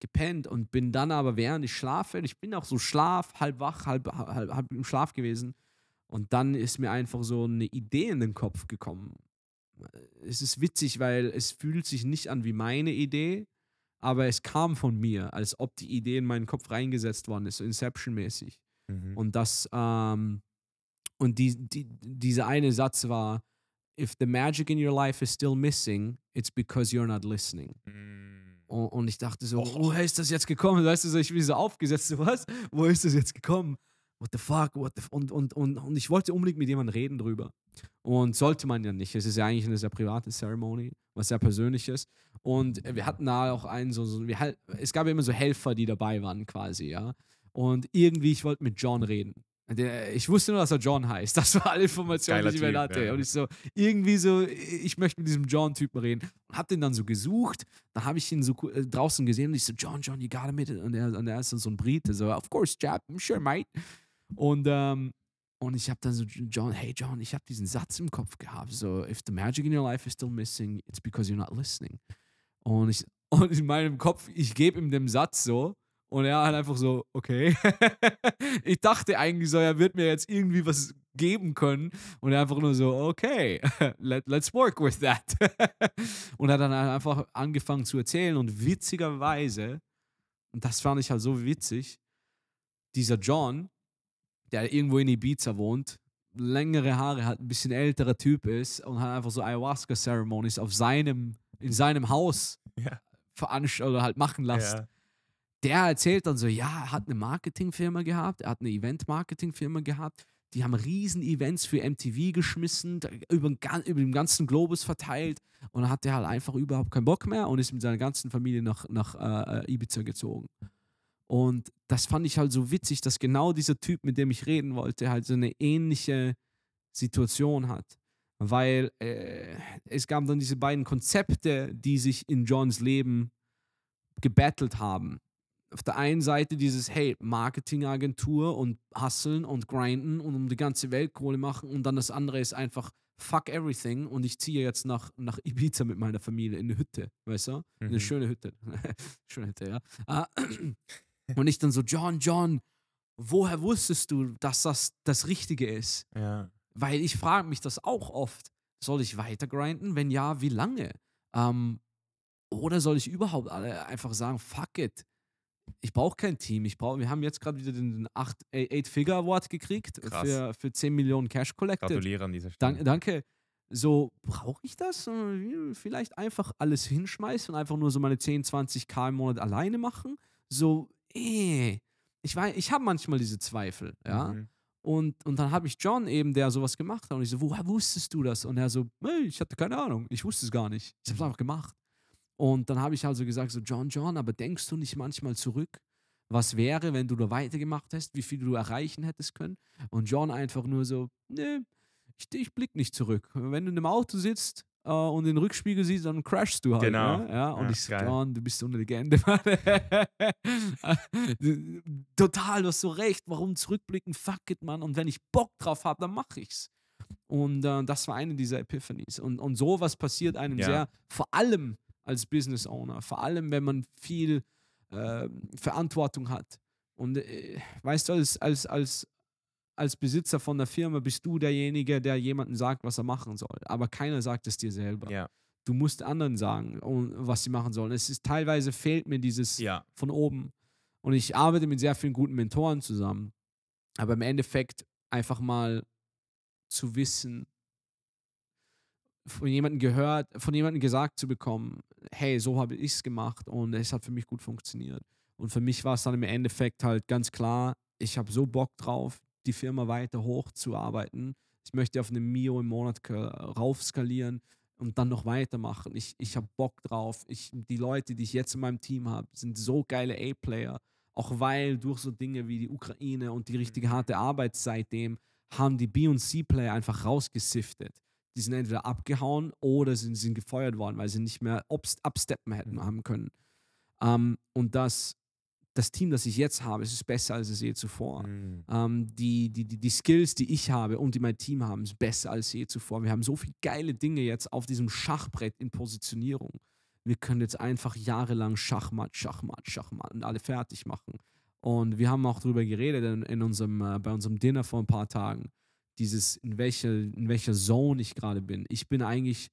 S2: gepennt und bin dann aber während ich schlafe, ich bin auch so schlaf, halb wach, halb, halb, halb im Schlaf gewesen. Und dann ist mir einfach so eine Idee in den Kopf gekommen. Es ist witzig, weil es fühlt sich nicht an wie meine Idee, aber es kam von mir, als ob die Idee in meinen Kopf reingesetzt worden ist, so Inception-mäßig. Mhm. Und das ähm, und die, die, dieser eine Satz war, if the magic in your life is still missing, it's because you're not listening. Mm. Und, und, ich dachte so, Och. woher ist das jetzt gekommen? Weißt du, so, ich bin so aufgesetzt, so, was? Wo ist das jetzt gekommen? What the fuck? What the und, und, und, und ich wollte unbedingt mit jemandem reden drüber. Und sollte man ja nicht. Es ist ja eigentlich eine sehr private Ceremony, was sehr Persönliches. Und wir hatten da auch einen, so, so wir, es gab immer so Helfer, die dabei waren quasi, ja. Und irgendwie, ich wollte mit John reden. Der, ich wusste nur, dass er John heißt. Das war alle Informationen, die ich mir hatte. Ja. Und ich so, irgendwie so, ich möchte mit diesem John-Typen reden. Und hab den dann so gesucht. Da habe ich ihn so äh, draußen gesehen und ich so, John, John, you gotta meet it. Und er, und er ist so ein Brite. So, of course, Jap, sure, mate. Und, ähm, und ich habe dann so, John, hey John, ich habe diesen Satz im Kopf gehabt. So, if the magic in your life is still missing, it's because you're not listening. Und ich, und in meinem Kopf, ich gebe ihm den Satz so und er hat einfach so, okay. ich dachte eigentlich so, er wird mir jetzt irgendwie was geben können. Und er einfach nur so, okay, let, let's work with that. und hat dann halt einfach angefangen zu erzählen. Und witzigerweise, und das fand ich halt so witzig, dieser John, der irgendwo in Ibiza wohnt, längere Haare hat, ein bisschen älterer Typ ist und hat einfach so Ayahuasca-Ceremonies auf seinem, in seinem Haus yeah. veranstaltet oder halt machen lassen. Yeah der erzählt dann so, ja, er hat eine Marketingfirma gehabt, er hat eine Event-Marketingfirma gehabt, die haben riesen Events für MTV geschmissen, über, über den ganzen Globus verteilt und dann hat er halt einfach überhaupt keinen Bock mehr und ist mit seiner ganzen Familie nach, nach äh, Ibiza gezogen. Und das fand ich halt so witzig, dass genau dieser Typ, mit dem ich reden wollte, halt so eine ähnliche Situation hat. Weil äh, es gab dann diese beiden Konzepte, die sich in Johns Leben gebettelt haben auf der einen Seite dieses, hey, Marketingagentur und hustlen und Grinden und um die ganze Welt Kohle machen und dann das andere ist einfach, fuck everything und ich ziehe jetzt nach, nach Ibiza mit meiner Familie in eine Hütte, weißt du? Mhm. Eine schöne Hütte. schöne Hütte, ja. Ah, und ich dann so, John, John, woher wusstest du, dass das das Richtige ist? Ja. Weil ich frage mich das auch oft. Soll ich weiter grinden? Wenn ja, wie lange? Ähm, oder soll ich überhaupt alle einfach sagen, fuck it, ich brauche kein Team. Ich brauch, wir haben jetzt gerade wieder den 8-Figure-Award äh, gekriegt für, für 10 Millionen Cash Collected. Gratuliere an dieser Stelle. Dank, danke. So, brauche ich das? Äh, vielleicht einfach alles hinschmeißen und einfach nur so meine 10, 20k im Monat alleine machen? So, eh. Ich, ich habe manchmal diese Zweifel, ja. Mhm. Und, und dann habe ich John eben, der sowas gemacht hat, und ich so, woher wusstest du das? Und er so, ich hatte keine Ahnung, ich wusste es gar nicht. Ich habe es einfach gemacht. Und dann habe ich also gesagt, so John, John, aber denkst du nicht manchmal zurück, was wäre, wenn du da weitergemacht hättest, wie viel du erreichen hättest können? Und John einfach nur so, nee, ich, ich blick nicht zurück. Wenn du in einem Auto sitzt, Uh, und den Rückspiegel siehst, dann crashst du halt. Genau. Ne? Ja, und ja, ich so, John, du bist so eine Legende. Total, du hast so recht. Warum zurückblicken? Fuck it, Mann. Und wenn ich Bock drauf habe, dann mache ich's. Und uh, das war eine dieser Epiphanies. Und, und sowas passiert einem ja. sehr, vor allem als Business Owner, vor allem wenn man viel äh, Verantwortung hat. Und äh, weißt du, als, als, als, als Besitzer von der Firma bist du derjenige, der jemandem sagt, was er machen soll. Aber keiner sagt es dir selber. Ja. Du musst anderen sagen, was sie machen sollen. Es ist teilweise fehlt mir dieses ja. von oben. Und ich arbeite mit sehr vielen guten Mentoren zusammen. Aber im Endeffekt einfach mal zu wissen, von jemandem gehört, von jemandem gesagt zu bekommen, hey, so habe ich es gemacht und es hat für mich gut funktioniert. Und für mich war es dann im Endeffekt halt ganz klar, ich habe so Bock drauf, die Firma weiter hochzuarbeiten. Ich möchte auf eine Mio im Monat äh, raufskalieren und dann noch weitermachen. Ich, ich habe Bock drauf. Ich, die Leute, die ich jetzt in meinem Team habe, sind so geile A-Player. Auch weil durch so Dinge wie die Ukraine und die mhm. richtige harte Arbeit seitdem haben die B- und C-Player einfach rausgesiftet die sind entweder abgehauen oder sind, sind gefeuert worden, weil sie nicht mehr absteppen hätten mhm. haben können. Ähm, und das, das Team, das ich jetzt habe, ist besser als es je zuvor. Mhm. Ähm, die, die, die, die Skills, die ich habe und die mein Team haben, ist besser als je zuvor. Wir haben so viele geile Dinge jetzt auf diesem Schachbrett in Positionierung. Wir können jetzt einfach jahrelang Schachmatt, Schachmatt, Schachmatt und alle fertig machen. Und wir haben auch darüber geredet in, unserem, äh, bei unserem Dinner vor ein paar Tagen dieses, in, welche, in welcher Zone ich gerade bin. Ich bin eigentlich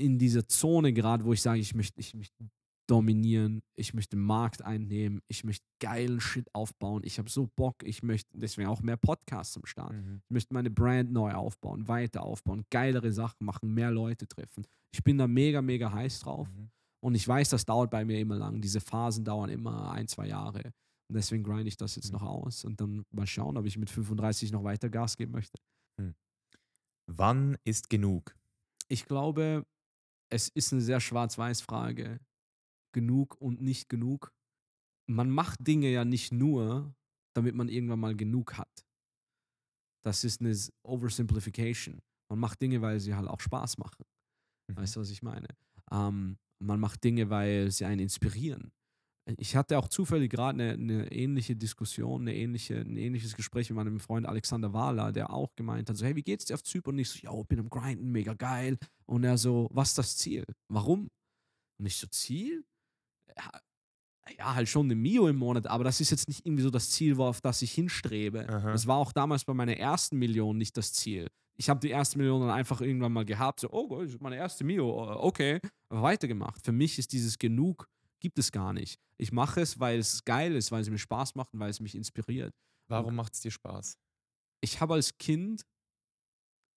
S2: in dieser Zone gerade, wo ich sage, ich möchte, ich möchte dominieren, ich möchte den Markt einnehmen, ich möchte geilen Shit aufbauen, ich habe so Bock, ich möchte deswegen auch mehr Podcasts am Start. Mhm. Ich möchte meine Brand neu aufbauen, weiter aufbauen, geilere Sachen machen, mehr Leute treffen. Ich bin da mega, mega heiß drauf. Mhm. Und ich weiß, das dauert bei mir immer lang. Diese Phasen dauern immer ein, zwei Jahre. Und deswegen grinde ich das jetzt mhm. noch aus und dann mal schauen, ob ich mit 35 noch weiter Gas geben möchte.
S1: Mhm. Wann ist genug? Ich glaube, es ist eine sehr schwarz-weiß
S2: Frage. Genug und nicht genug. Man macht Dinge ja nicht nur, damit man irgendwann mal genug hat. Das ist eine Oversimplification. Man macht Dinge, weil sie halt auch Spaß machen. Mhm. Weißt du, was ich meine? Ähm, man macht Dinge, weil sie einen inspirieren ich hatte auch zufällig gerade eine, eine, ähnliche Diskussion, eine ähnliche, ein ähnliches Gespräch mit meinem Freund Alexander Wahler, der auch gemeint hat, so, hey, wie geht's dir auf Zypern? Und ich so, yo, bin am Grinden, mega geil. Und er so, was ist das Ziel? Warum? Und ich so, Ziel? Ja, halt schon eine Mio im Monat, aber das ist jetzt nicht irgendwie so das Ziel, auf das ich hinstrebe. Aha. Das war auch damals bei meiner ersten Million nicht das Ziel. Ich habe die erste Million dann einfach irgendwann mal gehabt, so, oh, Gott, meine erste Mio, okay, aber weitergemacht. Für mich ist dieses genug gibt es gar nicht. Ich mache es, weil es geil ist, weil es mir Spaß macht und weil es mich inspiriert. Warum macht es dir Spaß? Ich habe als Kind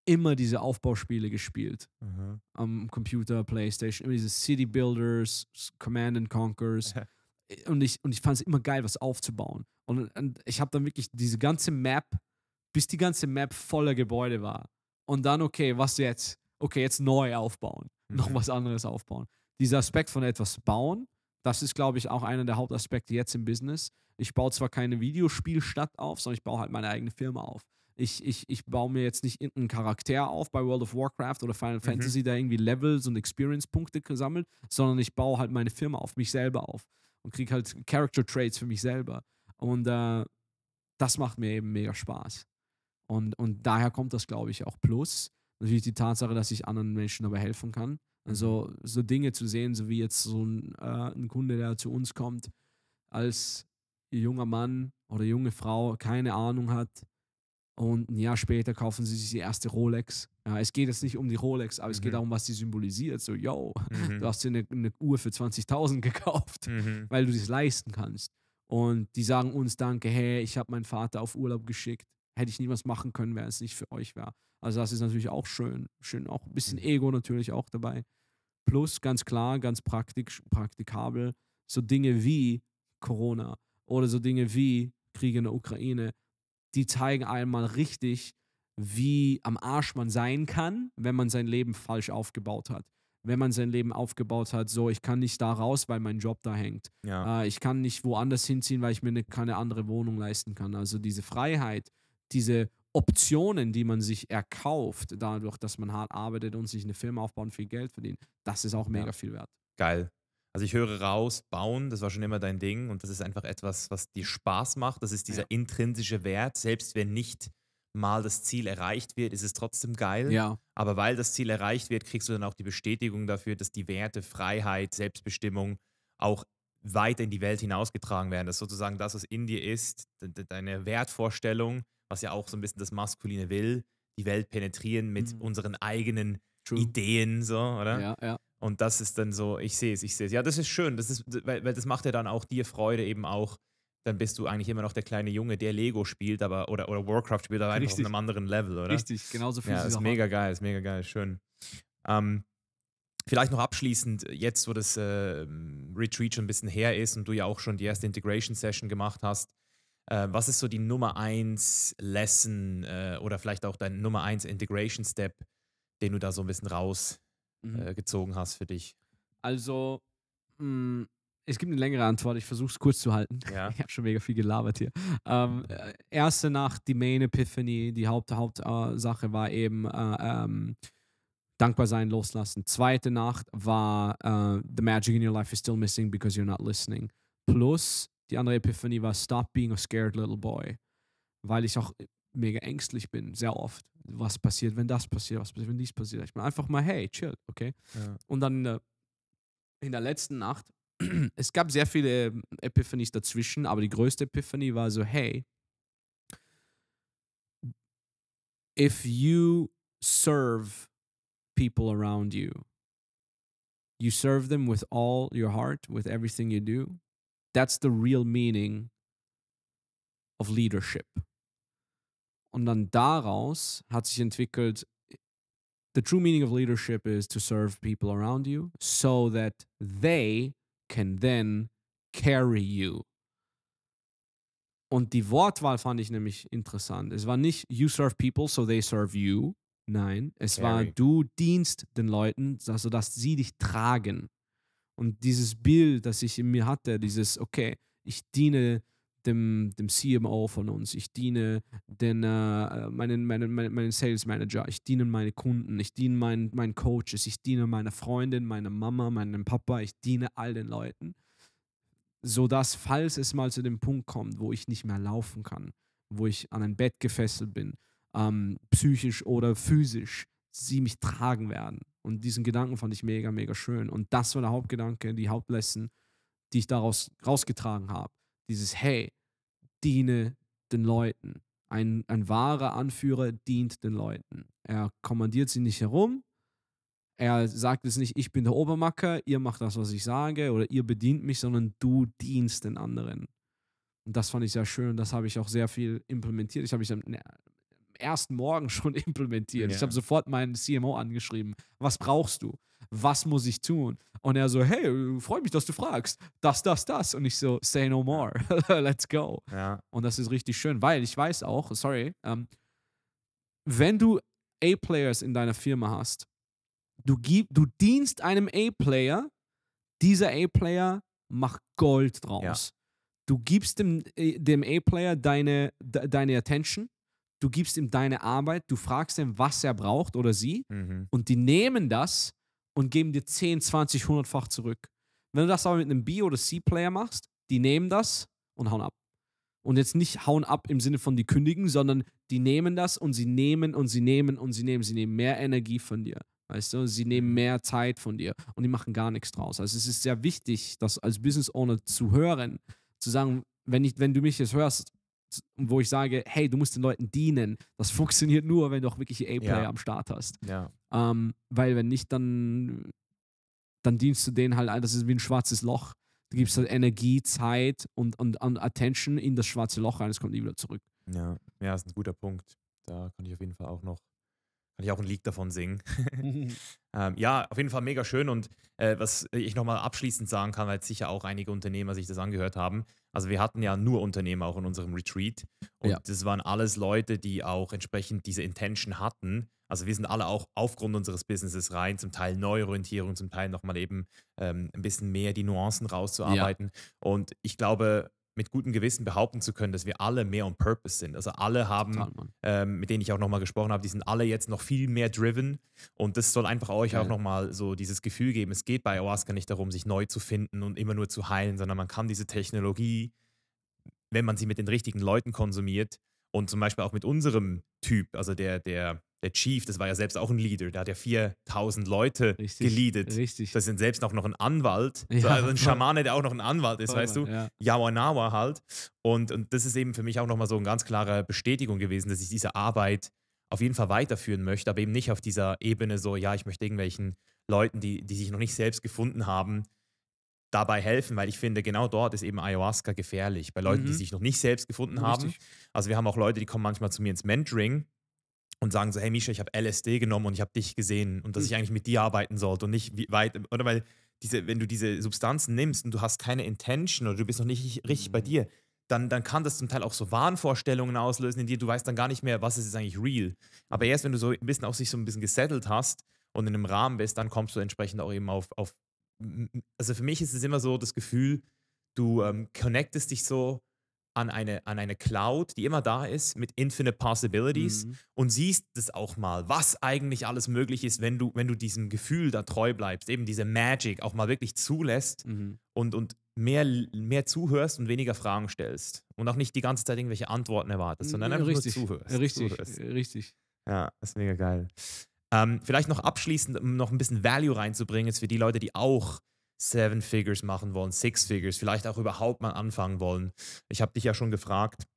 S2: immer diese Aufbauspiele gespielt. Mhm. Am Computer, Playstation, immer diese City Builders, Command and Conquers. und ich, und ich fand es immer geil, was aufzubauen. Und, und ich habe dann wirklich diese ganze Map, bis die ganze Map voller Gebäude war. Und dann, okay, was jetzt? Okay, jetzt neu aufbauen. Mhm. Noch was anderes aufbauen. Dieser Aspekt von etwas bauen das ist, glaube ich, auch einer der Hauptaspekte jetzt im Business. Ich baue zwar keine Videospielstadt auf, sondern ich baue halt meine eigene Firma auf. Ich, ich, ich baue mir jetzt nicht irgendeinen Charakter auf bei World of Warcraft oder Final mhm. Fantasy, der irgendwie Levels und Experience-Punkte sammelt, sondern ich baue halt meine Firma auf, mich selber auf und kriege halt Character-Traits für mich selber. Und äh, das macht mir eben mega Spaß. Und, und daher kommt das, glaube ich, auch plus. Natürlich die Tatsache, dass ich anderen Menschen dabei helfen kann. Also so Dinge zu sehen, so wie jetzt so ein, äh, ein Kunde, der zu uns kommt, als junger Mann oder junge Frau keine Ahnung hat und ein Jahr später kaufen sie sich die erste Rolex. Ja, es geht jetzt nicht um die Rolex, aber mhm. es geht mhm. darum, was sie symbolisiert. So, yo, mhm. du hast dir eine, eine Uhr für 20.000 gekauft, mhm. weil du das leisten kannst. Und die sagen uns Danke, hey, ich habe meinen Vater auf Urlaub geschickt. Hätte ich niemals machen können, wenn es nicht für euch wäre. Also das ist natürlich auch schön. Schön auch ein bisschen mhm. Ego natürlich auch dabei. Plus ganz klar, ganz praktisch, praktikabel, so Dinge wie Corona oder so Dinge wie Krieg in der Ukraine, die zeigen einmal richtig, wie am Arsch man sein kann, wenn man sein Leben falsch aufgebaut hat. Wenn man sein Leben aufgebaut hat, so ich kann nicht da raus, weil mein Job da hängt. Ja. Äh, ich kann nicht woanders hinziehen, weil ich mir ne, keine andere Wohnung leisten kann. Also diese Freiheit, diese Optionen, die man sich erkauft, dadurch, dass man hart arbeitet und sich eine Firma aufbaut und viel Geld verdient, das ist auch mega ja.
S1: viel wert. Geil. Also ich höre raus, bauen, das war schon immer dein Ding und das ist einfach etwas, was dir Spaß macht. Das ist dieser ja. intrinsische Wert, selbst wenn nicht mal das Ziel erreicht wird, ist es trotzdem geil. Ja. Aber weil das Ziel erreicht wird, kriegst du dann auch die Bestätigung dafür, dass die Werte Freiheit, Selbstbestimmung auch weiter in die Welt hinausgetragen werden. Dass sozusagen das, was in dir ist, deine Wertvorstellung, was ja auch so ein bisschen das Maskuline will, die Welt penetrieren mit mhm. unseren eigenen True. Ideen, so, oder? Ja, ja. Und das ist dann so, ich sehe es, ich sehe es. Ja, das ist schön, das ist, weil, weil das macht ja dann auch dir Freude eben auch, dann bist du eigentlich immer noch der kleine Junge, der Lego spielt, aber oder, oder Warcraft spielt, aber Richtig. einfach auf einem anderen Level, oder? Richtig, genauso viel. Ja, ist mega an. geil, ist mega geil, schön. Ähm, vielleicht noch abschließend, jetzt, wo das äh, Retreat schon ein bisschen her ist und du ja auch schon die erste Integration Session gemacht hast, äh, was ist so die Nummer 1 Lesson äh, oder vielleicht auch dein Nummer 1 Integration Step, den du da so ein bisschen rausgezogen mhm. Äh, hast für dich? Also, mh,
S2: hm, es gibt eine längere Antwort, ich versuche es kurz zu halten. Ja. Ich habe schon mega viel gelabert hier. Ähm, äh, erste Nacht, die Main Epiphany, die Haupt, Hauptsache äh, war eben äh, ähm, dankbar sein, loslassen. Zweite Nacht war äh, The Magic in Your Life is Still Missing Because You're Not Listening. Plus die andere Epiphanie war Stop being a scared little boy, weil ich auch mega ängstlich bin, sehr oft. Was passiert, wenn das passiert, was passiert, wenn dies passiert? Ich bin einfach mal, hey, chill, okay? Ja. Und dann in äh, der, in der letzten Nacht, es gab sehr viele ähm, Epiphanies dazwischen, aber die größte Epiphanie war so, hey, if you serve people around you, you serve them with all your heart, with everything you do, That's the real meaning of leadership. Und dann daraus hat sich entwickelt, the true meaning of leadership is to serve people around you so that they can then carry you. Und die Wortwahl fand ich nämlich interessant. Es war nicht you serve people, so they serve you. Nein, es carry. war du dienst den Leuten, sodass sie dich tragen. Und dieses Bild, das ich in mir hatte, dieses, okay, ich diene dem, dem CMO von uns, ich diene den, äh, meinen, meinen, meinen, meinen Sales Manager, ich diene meinen Kunden, ich diene meinen, meinen Coaches, ich diene meiner Freundin, meiner Mama, meinem Papa, ich diene all den Leuten, sodass, falls es mal zu dem Punkt kommt, wo ich nicht mehr laufen kann, wo ich an ein Bett gefesselt bin, ähm, psychisch oder physisch, sie mich tragen werden. Und diesen Gedanken fand ich mega, mega schön. Und das war der Hauptgedanke, die Hauptlessen, die ich daraus rausgetragen habe. Dieses, hey, diene den Leuten. Ein, ein wahrer Anführer dient den Leuten. Er kommandiert sie nicht herum. Er sagt es nicht, ich bin der Obermacker, ihr macht das, was ich sage, oder ihr bedient mich, sondern du dienst den anderen. Und das fand ich sehr schön. Das habe ich auch sehr viel implementiert. Ich habe mich ersten Morgen schon implementiert. Ja. Ich habe sofort meinen CMO angeschrieben. Was brauchst du? Was muss ich tun? Und er so, hey, freut mich, dass du fragst. Das, das, das. Und ich so, say no more. Let's go. Ja. Und das ist richtig schön, weil ich weiß auch, sorry, ähm, wenn du A-Players in deiner Firma hast, du, gib, du dienst einem A-Player, dieser A-Player macht Gold draus. Ja. Du gibst dem, äh, dem A-Player deine, de, deine Attention, du gibst ihm deine Arbeit, du fragst ihn, was er braucht oder sie mhm. und die nehmen das und geben dir 10, 20, 100-fach zurück. Wenn du das aber mit einem B- oder C-Player machst, die nehmen das und hauen ab. Und jetzt nicht hauen ab im Sinne von die kündigen, sondern die nehmen das und sie nehmen und sie nehmen und sie nehmen. Sie nehmen mehr Energie von dir. Weißt du, sie nehmen mhm. mehr Zeit von dir und die machen gar nichts draus. Also es ist sehr wichtig, das als Business Owner zu hören, zu sagen, wenn, ich, wenn du mich jetzt hörst, wo ich sage, hey, du musst den Leuten dienen. Das funktioniert nur, wenn du auch wirklich A-Player ja. am Start hast. Ja. Ähm, weil wenn nicht, dann, dann dienst du denen halt das ist wie ein schwarzes Loch. Du gibst halt Energie, Zeit und, und, und Attention in das schwarze Loch rein, es kommt nie wieder zurück.
S1: Ja, ja, ist ein guter Punkt. Da kann ich auf jeden Fall auch noch kann ich auch ein Lied davon singen. Mhm. ähm, ja, auf jeden Fall mega schön. Und äh, was ich nochmal abschließend sagen kann, weil sicher auch einige Unternehmer sich das angehört haben. Also wir hatten ja nur Unternehmer auch in unserem Retreat. Und ja. das waren alles Leute, die auch entsprechend diese Intention hatten. Also wir sind alle auch aufgrund unseres Businesses rein, zum Teil Neuorientierung, zum Teil nochmal eben ähm, ein bisschen mehr die Nuancen rauszuarbeiten. Ja. Und ich glaube, mit gutem Gewissen behaupten zu können, dass wir alle mehr on Purpose sind. Also alle haben, Total, ähm, mit denen ich auch nochmal gesprochen habe, die sind alle jetzt noch viel mehr driven. Und das soll einfach euch Geil. auch nochmal so dieses Gefühl geben, es geht bei Ayahuasca nicht darum, sich neu zu finden und immer nur zu heilen, sondern man kann diese Technologie, wenn man sie mit den richtigen Leuten konsumiert und zum Beispiel auch mit unserem Typ, also der, der der Chief, das war ja selbst auch ein Leader, der hat ja 4000 Leute richtig, geleadet. Richtig. Das sind selbst auch noch ein Anwalt, ja, also ein Schamane, der auch noch ein Anwalt ist, weißt du? Ja. Yawanawa halt. Und, und das ist eben für mich auch nochmal so eine ganz klare Bestätigung gewesen, dass ich diese Arbeit auf jeden Fall weiterführen möchte, aber eben nicht auf dieser Ebene so, ja, ich möchte irgendwelchen Leuten, die, die sich noch nicht selbst gefunden haben, dabei helfen, weil ich finde, genau dort ist eben Ayahuasca gefährlich, bei Leuten, mhm. die sich noch nicht selbst gefunden Richtig. haben. Also wir haben auch Leute, die kommen manchmal zu mir ins Mentoring und sagen so, hey Misha, ich habe LSD genommen und ich habe dich gesehen und dass hm. ich eigentlich mit dir arbeiten sollte und nicht wie weit, oder weil diese, wenn du diese Substanzen nimmst und du hast keine Intention oder du bist noch nicht richtig mhm. bei hm. dir, dann, dann kann das zum Teil auch so Wahnvorstellungen auslösen in dir, du weißt dann gar nicht mehr, was ist jetzt eigentlich real. Aber hm. erst wenn du so ein bisschen auf sich so ein bisschen gesettelt hast und in einem Rahmen bist, dann kommst du entsprechend auch eben auf, auf also für mich ist es immer so das Gefühl, du ähm, connectest dich so an eine, an eine Cloud, die immer da ist, mit infinite possibilities mhm. und siehst das auch mal, was eigentlich alles möglich ist, wenn du, wenn du diesem Gefühl da treu bleibst, eben diese Magic auch mal wirklich zulässt mhm. und, und mehr, mehr zuhörst und weniger Fragen stellst und auch nicht die ganze Zeit irgendwelche Antworten erwartest, sondern ja, einfach richtig, nur zuhörst. Richtig, zuhörst. Äh, richtig. Ja, das ist mega geil. Ähm, vielleicht noch abschließend, um noch ein bisschen Value reinzubringen, ist für die Leute, die auch Seven Figures machen wollen, Six Figures, vielleicht auch überhaupt mal anfangen wollen. Ich habe dich ja schon gefragt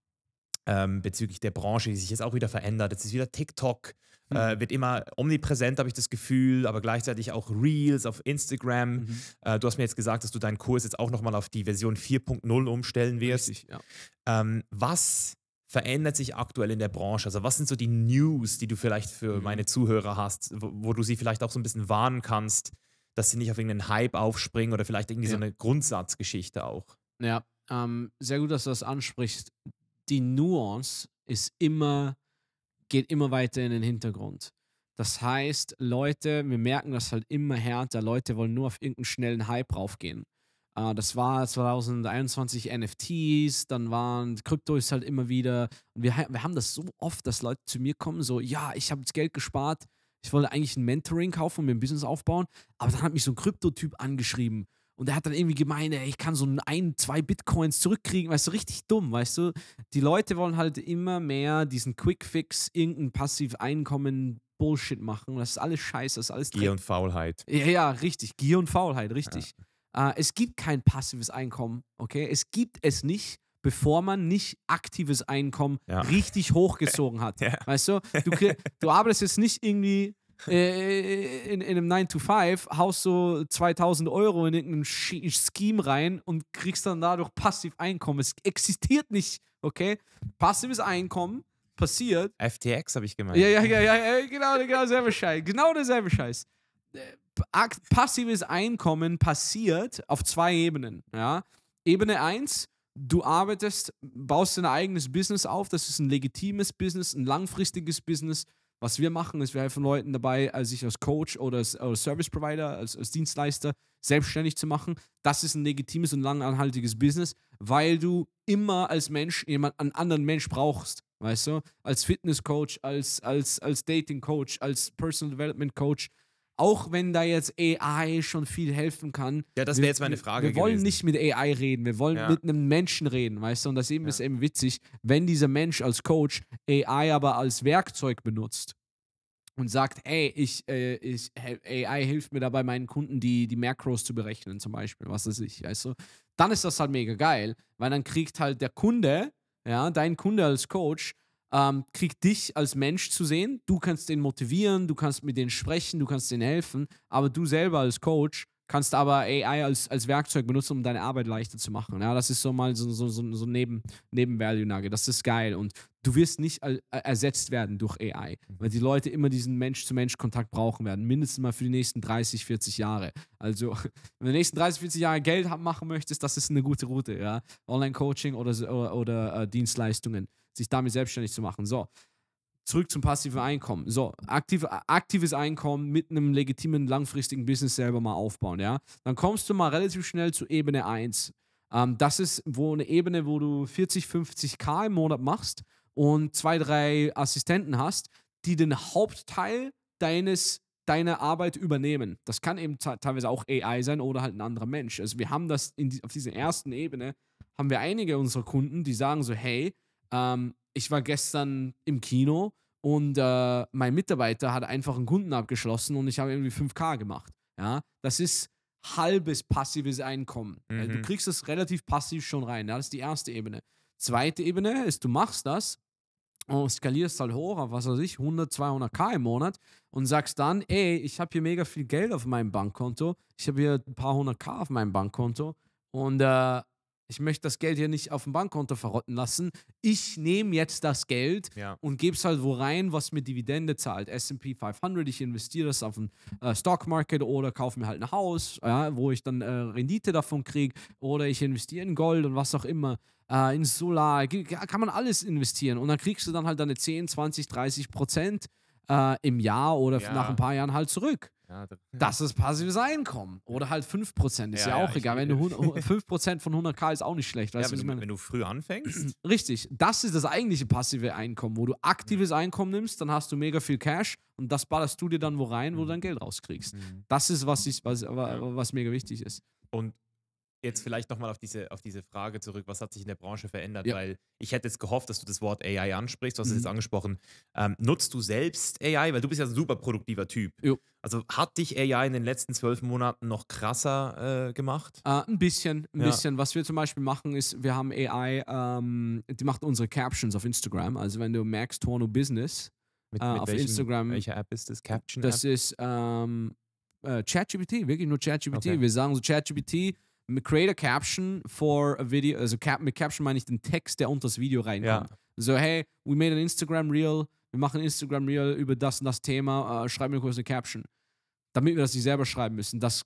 S1: ähm, bezüglich der Branche, die sich jetzt auch wieder verändert. Jetzt ist wieder TikTok, äh, mhm. äh, wird immer omnipräsent, habe ich das Gefühl, aber gleichzeitig auch Reels auf Instagram. Mhm. Äh, du hast mir jetzt gesagt, dass du deinen Kurs jetzt auch nochmal auf die Version 4.0 umstellen wirst. Richtig, ja. ähm, was verändert sich aktuell in der Branche? Also was sind so die News, die du vielleicht für mhm. meine Zuhörer hast, wo, wo, du sie vielleicht auch so ein bisschen warnen kannst, dass sie nicht auf irgendeinen Hype aufspringen oder vielleicht irgendwie ja. so eine Grundsatzgeschichte auch.
S2: Ja, ähm, sehr gut, dass du das ansprichst. Die Nuance ist immer, geht immer weiter in den Hintergrund. Das heißt, Leute, wir merken das halt immer härter, Leute wollen nur auf irgendeinen schnellen Hype raufgehen. Äh, das war 2021 NFTs, dann waren Krypto ist halt immer wieder. wir, wir haben das so oft, dass Leute zu mir kommen, so, ja, ich habe jetzt Geld gespart, ich wollte eigentlich ein Mentoring kaufen und mir ein Business aufbauen, aber dann hat mich so ein Kryptotyp angeschrieben und der hat dann irgendwie gemeint, ey, ich kann so ein, zwei Bitcoins zurückkriegen, weißt du, richtig dumm, weißt du. Die Leute wollen halt immer mehr diesen Quickfix, irgendein Passiveinkommen, Bullshit machen. Das ist alles Scheiße, das ist alles Dreck. Gier und
S1: Faulheit.
S2: Ja, ja, richtig. Gier und Faulheit, richtig. Ja. Äh, es gibt kein passives Einkommen, okay? Es gibt es nicht bevor man nicht aktives Einkommen ja. richtig hochgezogen hat. Ja. Weißt du? du? Du arbeitest jetzt nicht irgendwie äh, in, in, einem 9-to-5 haust so 2000 Euro in irgendein Scheme rein und kriegst dann dadurch passiv Einkommen. Es existiert nicht, okay? Passives Einkommen passiert. FTX habe ich gemeint. Ja, ja, ja, ja, genau, genau, genau derselbe Scheiß. Genau derselbe Scheiß. Passives Einkommen passiert auf zwei Ebenen, ja? Ebene 1, du arbeitest, baust dein eigenes Business auf. Das ist ein legitimes Business, ein langfristiges Business. Was wir machen, ist, wir helfen Leuten dabei, äh, sich als Coach oder als, Service Provider, als, als, Dienstleister selbstständig zu machen. Das ist ein legitimes und langanhaltiges Business, weil du immer als Mensch jemand, einen anderen Mensch brauchst. Weißt du? Als Fitness Coach, als, als, als Dating Coach, als Personal Development Coach, auch wenn da jetzt AI schon viel helfen kann. Ja, das wäre jetzt meine Frage. Wir, wir wollen gewesen. nicht mit AI reden, wir wollen ja. mit einem Menschen reden, weißt du? Und das eben ja. ist eben witzig, wenn dieser Mensch als Coach AI aber als Werkzeug benutzt und sagt, ey, ich, äh, ich, AI hilft mir dabei, meinen Kunden die, die Macros zu berechnen, zum Beispiel, was weiß ich, weißt du? Dann ist das halt mega geil, weil dann kriegt halt der Kunde, ja, dein Kunde als Coach ähm, kriegt dich als Mensch zu sehen. Du kannst den motivieren, du kannst mit denen sprechen, du kannst denen helfen, aber du selber als Coach kannst aber AI als, als Werkzeug benutzen, um deine Arbeit leichter zu machen. Ja, das ist so mal so, so, so, so neben, neben Value Nugget. Das ist geil. Und du wirst nicht ersetzt werden durch AI, mhm. weil die Leute immer diesen Mensch-zu-Mensch-Kontakt brauchen werden, mindestens mal für die nächsten 30, 40 Jahre. Also, wenn du in den nächsten 30, 40 Jahre Geld machen möchtest, das ist eine gute Route, ja. Online-Coaching oder, oder, oder äh, Dienstleistungen, sich damit selbstständig zu machen. So, zurück zum passiven Einkommen. So, aktiv, aktives Einkommen mit einem legitimen, langfristigen Business selber mal aufbauen, ja. Dann kommst du mal relativ schnell zu Ebene 1. Ähm, das ist wo eine Ebene, wo du 40, 50k im Monat machst und zwei, drei Assistenten hast, die den Hauptteil deines deine Arbeit übernehmen. Das kann eben teilweise auch AI sein oder halt ein anderer Mensch. Also wir haben das die, auf dieser ersten Ebene, haben wir einige unserer Kunden, die sagen so, hey, ähm, ich war gestern im Kino und äh, mein Mitarbeiter hat einfach einen Kunden abgeschlossen und ich habe irgendwie 5K gemacht. Ja, das ist halbes passives Einkommen. Äh, mhm. Du kriegst das relativ passiv schon rein. Das ist die erste Ebene. Zweite Ebene ist, du machst das und oh, skalierst halt hoch auf, was weiß ich, 100, 200k im Monat und sagst dann, ey, ich habe hier mega viel Geld auf meinem Bankkonto, ich habe hier ein paar hundert K auf meinem Bankkonto und äh, ich möchte das Geld hier nicht auf dem Bankkonto verrotten lassen. Ich nehme jetzt das Geld ja. und gebe es halt wo rein, was mir Dividende zahlt. SP 500, ich investiere das auf dem äh, Stock oder kaufe mir halt ein Haus, ja, wo ich dann äh, Rendite davon kriege. Oder ich investiere in Gold und was auch immer, äh, in Solar. Kann man alles investieren. Und dann kriegst du dann halt deine 10, 20, 30 Prozent äh, im Jahr oder ja. nach ein paar Jahren halt zurück. Ja, das, das ist passives Einkommen. Oder halt 5%, ist ja, ja auch egal. Wenn du 100, 5% von 100k ist auch nicht schlecht. Weißt ja, wenn, du, wenn du früh anfängst. Richtig, das ist das eigentliche passive Einkommen, wo du aktives Einkommen nimmst, dann hast du mega viel Cash und das ballerst du dir dann wo rein, wo du mhm. dann Geld rauskriegst. Mhm. Das ist, was, ich, was, was mega wichtig ist.
S1: Und jetzt vielleicht nochmal auf diese, auf diese Frage zurück, was hat sich in der Branche verändert? Ja. Weil ich hätte jetzt gehofft, dass du das Wort AI ansprichst, du hast mhm. es jetzt mhm. angesprochen. Ähm, nutzt du selbst AI? Weil du bist ja ein super produktiver Typ. Jo. Also hat dich AI in den letzten zwölf Monaten noch krasser äh, gemacht?
S2: Äh, ein bisschen, ein ja. bisschen. Was wir zum Beispiel machen ist, wir haben AI, ähm, die macht unsere Captions auf Instagram. Also wenn du Max Torno Business mit, äh, mit auf welchem, Instagram. Welche App ist das? Caption? -App? Das ist ähm, äh, ChatGPT, wirklich nur ChatGPT. Okay. Wir sagen so ChatGPT create a caption for a video, also cap, mit Caption meine ich den Text, der unter das Video reinkommt. Ja. So, hey, we made an Instagram Reel, wir machen ein Instagram Reel über das und das Thema, äh, schreib mir kurz eine Caption. Damit wir das nicht selber schreiben müssen. Das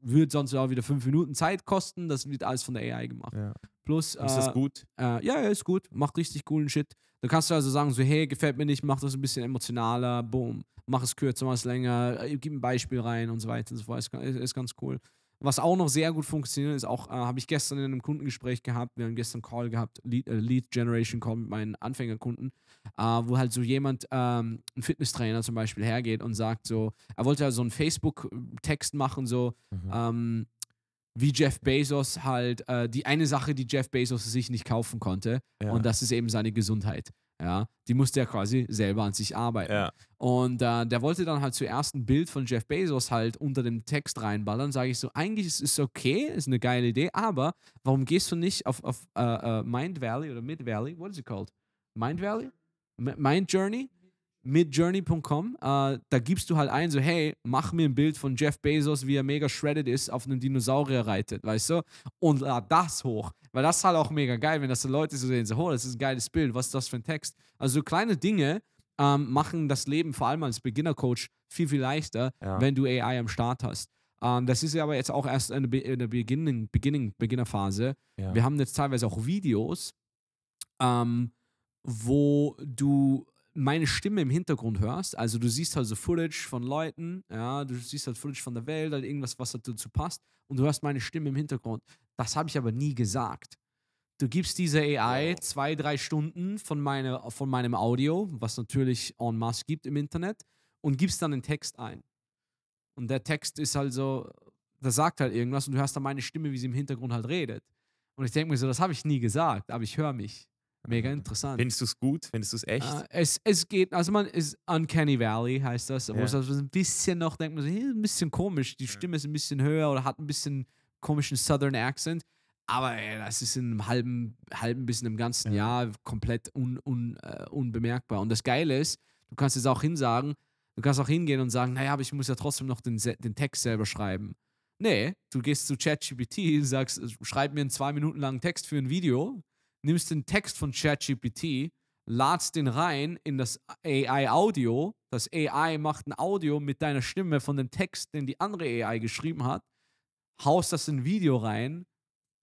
S2: würde sonst auch wieder fünf Minuten Zeit kosten, das wird alles von der AI gemacht. Ja. Plus, ist das äh, gut? Äh, ja, ja, ist gut, macht richtig coolen Shit. Da kannst du also sagen, so, hey, gefällt mir nicht, mach das ein bisschen emotionaler, boom, mach es kürzer, mach es länger, äh, gib ein Beispiel rein und so weiter und so fort. Ist, ist ganz cool. Was auch noch sehr gut funktioniert, ist auch, äh, habe ich gestern in einem Kundengespräch gehabt, wir haben gestern Call gehabt, Lead, äh, Lead Generation Call mit meinen Anfängerkunden, äh, wo halt so jemand, ähm, ein Fitnesstrainer zum Beispiel, hergeht und sagt so, er wollte ja so einen Facebook-Text machen, so, mhm. ähm, wie Jeff Bezos halt, äh, die eine Sache, die Jeff Bezos sich nicht kaufen konnte, ja. und das ist eben seine Gesundheit. Ja, die musste ja quasi selber an sich arbeiten. Ja. Und äh, der wollte dann halt zuerst ein Bild von Jeff Bezos halt unter dem Text reinballern. Sage ich so, eigentlich ist es okay, ist eine geile Idee, aber warum gehst du nicht auf, auf uh, uh, Mind Valley oder Mid Valley? What is it called? Mind Valley? M Mind Journey? mit Journey.com, äh, da gibst du halt ein, so, hey, mach mir ein Bild von Jeff Bezos, wie er mega shredded ist, auf einem Dinosaurier reitet, weißt du? Und lad das hoch. Weil das ist halt auch mega geil, wenn das die Leute so sehen, so, oh, das ist ein geiles Bild, was ist das für ein Text? Also kleine Dinge ähm, machen das Leben, vor allem als Beginner-Coach, viel, viel leichter, ja. wenn du AI am Start hast. Ähm, das ist ja aber jetzt auch erst in der, Be in der Beginning, Beginning, Beginnerphase. Ja. Wir haben jetzt teilweise auch Videos, ähm, wo du meine Stimme im Hintergrund hörst. Also du siehst halt so Footage von Leuten, ja, du siehst halt Footage von der Welt, halt irgendwas, was halt dazu passt und du hörst meine Stimme im Hintergrund. Das habe ich aber nie gesagt. Du gibst dieser AI wow. zwei, drei Stunden von, meine, von meinem Audio, was natürlich en masse gibt im Internet, und gibst dann den Text ein. Und der Text ist halt so, der sagt halt irgendwas und du hörst dann meine Stimme, wie sie im Hintergrund halt redet. Und ich denke mir so, das habe ich nie gesagt, aber ich höre mich.
S1: Mega interessant. Findest du es gut? Findest du es echt? Uh,
S2: es, es geht, also man ist Uncanny Valley heißt das, wo ja. es also ein bisschen noch denkt man so, ein bisschen komisch, die Stimme ist ein bisschen höher oder hat ein bisschen komischen Southern Accent, aber ey, das ist in einem halben, halben bis in einem ganzen ja. Jahr komplett un, un, uh, unbemerkbar. Und das Geile ist, du kannst jetzt auch hinsagen, du kannst auch hingehen und sagen, naja, aber ich muss ja trotzdem noch den, den Text selber schreiben. Nee, du gehst zu ChatGPT, und sagst, schreib mir einen zwei Minuten langen Text für ein Video, nimmst den Text von ChatGPT, ladst den rein in das AI-Audio. Das AI macht ein Audio mit deiner Stimme von dem Text, den die andere AI geschrieben hat,
S1: haust das in Video rein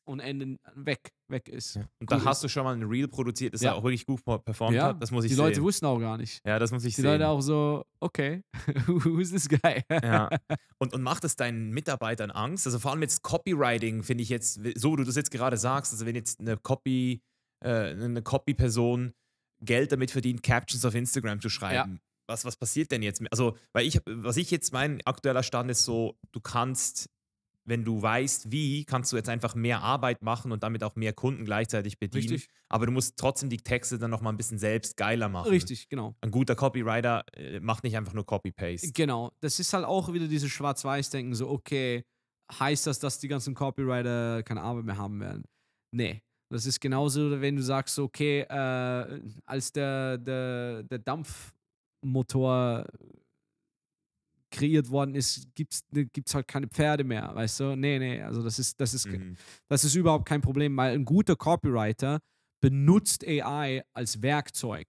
S2: und enden weg, weg
S1: ist. Ja. Und cool. da hast du schon mal ein Reel produziert, das ja. auch wirklich gut performt ja. hat. Das muss ich die sehen. Die Leute wussten auch gar nicht. Ja, das muss ich die sehen. Die Leute auch so, okay, who's this guy? ja. Und, und macht es deinen Mitarbeitern Angst? Also vor allem jetzt Copywriting finde ich jetzt, so wie du das jetzt gerade sagst, also wenn jetzt eine Copy äh, eine ne Copy-Person Geld damit verdient, Captions auf Instagram zu schreiben. Ja. Was, was passiert denn jetzt? Also, weil ich, was ich jetzt mein aktueller Stand ist so, du kannst, wenn du weißt, wie, kannst du jetzt einfach mehr Arbeit machen und damit auch mehr Kunden gleichzeitig bedienen. Richtig. Aber du musst trotzdem die Texte dann nochmal ein bisschen selbst geiler machen. Richtig, genau. Ein guter Copywriter äh, macht nicht einfach nur Copy-Paste.
S2: Genau. Das ist halt auch wieder dieses Schwarz-Weiß-Denken, so, okay, heißt das, dass die ganzen Copywriter keine Arbeit mehr haben werden? Nee. Das ist genauso, wenn du sagst, okay, äh, als der, der, der Dampfmotor kreiert worden ist, gibt es ne, halt keine Pferde mehr, weißt du? Nee, nee, also das ist, das ist, mhm. das ist überhaupt kein Problem, weil ein guter Copywriter benutzt AI als Werkzeug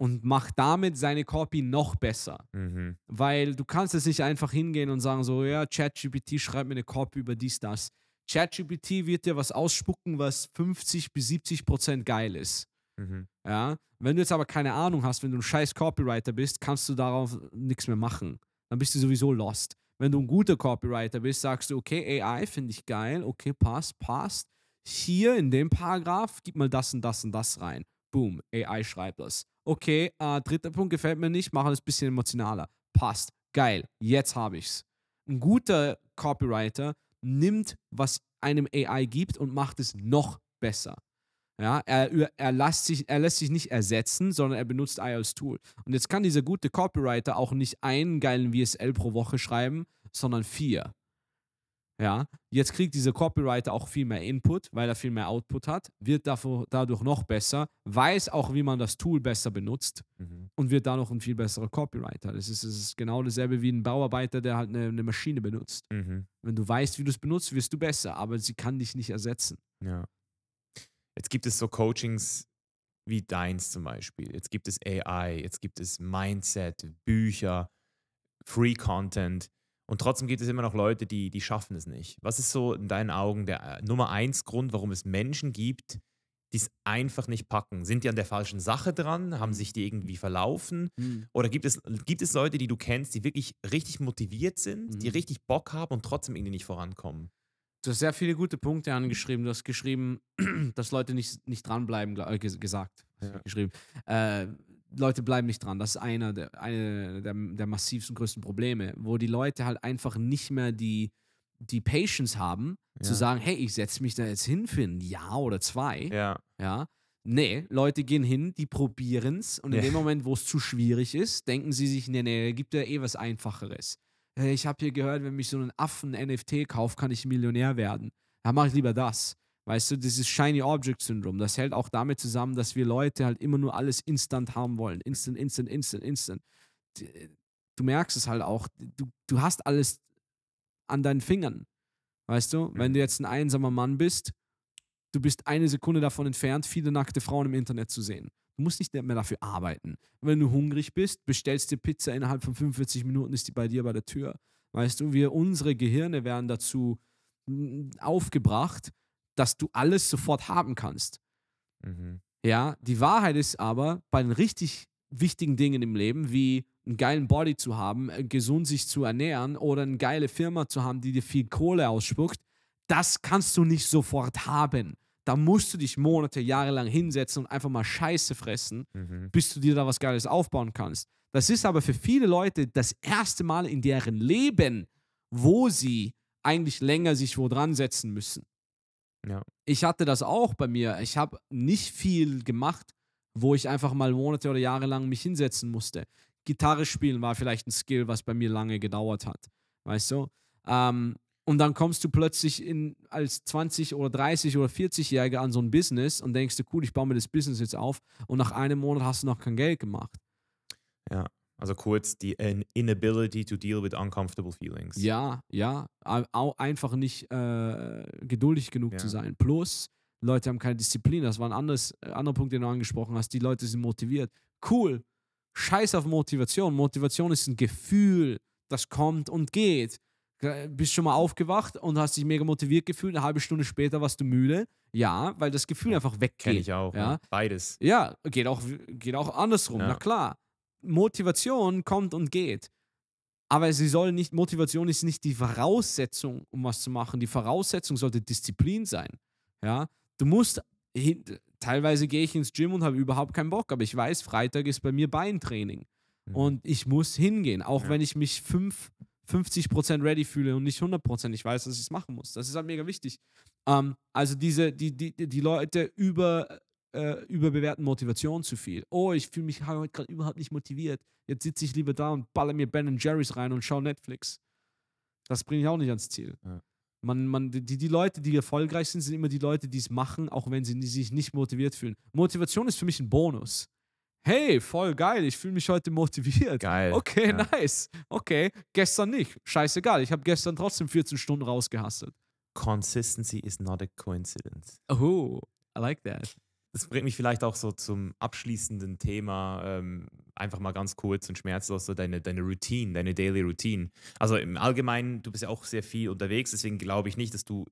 S2: und macht damit seine Copy noch besser. Mhm. Weil du kannst jetzt nicht einfach hingehen und sagen so, ja, ChatGPT schreibt mir eine Copy über dies, das. ChatGPT wird dir was ausspucken, was 50 bis 70 Prozent geil ist. Mhm. Ja, wenn du jetzt aber keine Ahnung hast, wenn du ein scheiß Copywriter bist, kannst du darauf nichts mehr machen. Dann bist du sowieso lost. Wenn du ein guter Copywriter bist, sagst du, okay, AI finde ich geil, okay, passt, passt. Hier in dem Paragraph, gib mal das und das und das rein. Boom, AI schreibt das. Okay, äh, dritter Punkt gefällt mir nicht, mache das ein bisschen emotionaler. Passt, geil, jetzt habe ich's. Ein guter Copywriter nimmt, was einem AI gibt und macht es noch besser. Ja, er, er, lässt sich, er lässt sich nicht ersetzen, sondern er benutzt AI als Tool. Und jetzt kann dieser gute Copywriter auch nicht einen geilen VSL pro Woche schreiben, sondern vier. Ja, jetzt kriegt dieser Copywriter auch viel mehr Input, weil er viel mehr Output hat, wird dafür, dadurch noch besser, weiß auch, wie man das Tool besser benutzt mhm. und wird da noch ein viel besserer Copywriter. Das ist, das ist genau dasselbe wie ein Bauarbeiter, der halt eine, eine Maschine benutzt. Mhm. Wenn du weißt, wie du es benutzt,
S1: wirst du besser, aber sie kann dich nicht ersetzen. Ja. Jetzt gibt es so Coachings wie deins zum Beispiel. Jetzt gibt es AI, jetzt gibt es Mindset, Bücher, Free Content und trotzdem gibt es immer noch Leute, die, die schaffen es nicht. Was ist so in deinen Augen der äh, Nummer eins Grund, warum es Menschen gibt, die es einfach nicht packen? Sind die an der falschen Sache dran? Haben sich die irgendwie verlaufen? Mhm. Oder gibt es, gibt es Leute, die du kennst, die wirklich richtig motiviert sind, mhm. die hm. richtig Bock haben und trotzdem irgendwie nicht vorankommen? Du hast sehr viele gute Punkte angeschrieben. Du hast geschrieben, dass Leute nicht, nicht dranbleiben, äh,
S2: gesagt. Ja. Geschrieben. Äh, Leute bleiben nicht dran. Das ist einer der, eine der, der massivsten, größten Probleme, wo die Leute halt einfach nicht mehr die, die Patience haben, ja. zu sagen, hey, ich setze mich da jetzt hin für ein Jahr oder zwei. Ja. ja. Nee, Leute gehen hin, die probieren es und in ja. dem Moment, wo es zu schwierig ist, denken sie sich, nee, nee, gibt ja eh was Einfacheres. Ich habe hier gehört, wenn mich so ein Affen-NFT kauft, kann ich Millionär werden. Dann mache ich lieber das. Weißt du, dieses Shiny Object Syndrom, das hält auch damit zusammen, dass wir Leute halt immer nur alles instant haben wollen. Instant, instant, instant, instant. Äh, du merkst es halt auch. Du, du hast alles an deinen Fingern. Weißt du, wenn du jetzt ein einsamer Mann bist, du bist eine Sekunde davon entfernt, viele nackte Frauen im Internet zu sehen. Du musst nicht mehr dafür arbeiten. Wenn du hungrig bist, bestellst du Pizza innerhalb von 45 Minuten, ist die bei dir bei der Tür. Weißt du, wir, unsere Gehirne werden dazu hm, aufgebracht, dass du alles sofort haben kannst. Mhm. Ja, die Wahrheit ist aber, bei den richtig wichtigen Dingen im Leben, wie einen geilen Body zu haben, äh, gesund sich zu ernähren oder eine geile Firma zu haben, die dir viel Kohle ausspuckt, das kannst du nicht sofort haben. Da musst du dich Monate, Jahre lang hinsetzen und einfach mal Scheiße fressen, mhm. bis du dir da was Geiles aufbauen kannst. Das ist aber für viele Leute das erste Mal in deren Leben, wo sie eigentlich länger sich wo dran setzen müssen. Ja. Ich hatte das auch bei mir. Ich habe nicht viel gemacht, wo ich einfach mal Monate oder Jahre lang mich hinsetzen musste. Gitarre spielen war vielleicht ein Skill, was bei mir lange gedauert hat. Weißt du? Ähm, und dann kommst du plötzlich in, als 20 oder 30 oder 40-Jähriger an so ein Business und denkst du, cool, ich baue mir das Business jetzt auf und nach einem Monat hast du noch kein Geld gemacht.
S1: Ja. Also kurz die äh, Inability to deal with uncomfortable feelings. Ja, ja.
S2: Auch einfach nicht äh, geduldig genug ja. zu sein. Plus, Leute haben keine Disziplin. Das war ein anderes, äh, anderer Punkt, den du angesprochen hast. Die Leute sind motiviert. Cool. Scheiß auf Motivation. Motivation ist ein Gefühl, das kommt und geht. Äh, bist schon mal aufgewacht und hast dich mega motiviert gefühlt. Eine halbe Stunde später warst du müde. Ja, weil das Gefühl einfach weggeht. Kenn ich auch. Ja. Beides. Ja, geht auch, geht auch andersrum. Ja. Na klar. Motivation kommt und geht. Aber sie soll nicht, Motivation ist nicht die Voraussetzung, um was zu machen. Die Voraussetzung sollte Disziplin sein. Ja, du musst, teilweise gehe ich ins Gym und habe überhaupt keinen Bock, aber ich weiß, Freitag ist bei mir Beintraining. Mhm. Und ich muss hingehen, auch ja. wenn ich mich fünf, 50% ready fühle und nicht 100%. Prozent. Ich weiß, dass ich es machen muss. Das ist halt mega wichtig. Ähm, also diese, die, die, die Leute über, äh, überbewerten Motivation zu viel. Oh, ich fühle mich heute gerade überhaupt nicht motiviert. Jetzt sitze ich lieber da und balle mir Ben Jerry's rein und schaue Netflix. Das bringe ich auch nicht ans Ziel. Ja. Man, man, die, die Leute, die erfolgreich sind, sind immer die Leute, die es machen, auch wenn sie sich nicht motiviert fühlen. Motivation ist für mich ein Bonus. Hey, voll geil, ich fühle mich heute motiviert. Geil. Okay, ja. nice. Okay, gestern nicht. Scheißegal, ich habe gestern trotzdem 14 Stunden rausgehastet.
S1: Consistency is not a coincidence. Oh, I like that das bringt mich vielleicht auch so zum abschließenden Thema, ähm, einfach mal ganz kurz und schmerzlos, so deine, deine Routine, deine Daily Routine. Also im Allgemeinen, du bist ja auch sehr viel unterwegs, deswegen glaube ich nicht, dass du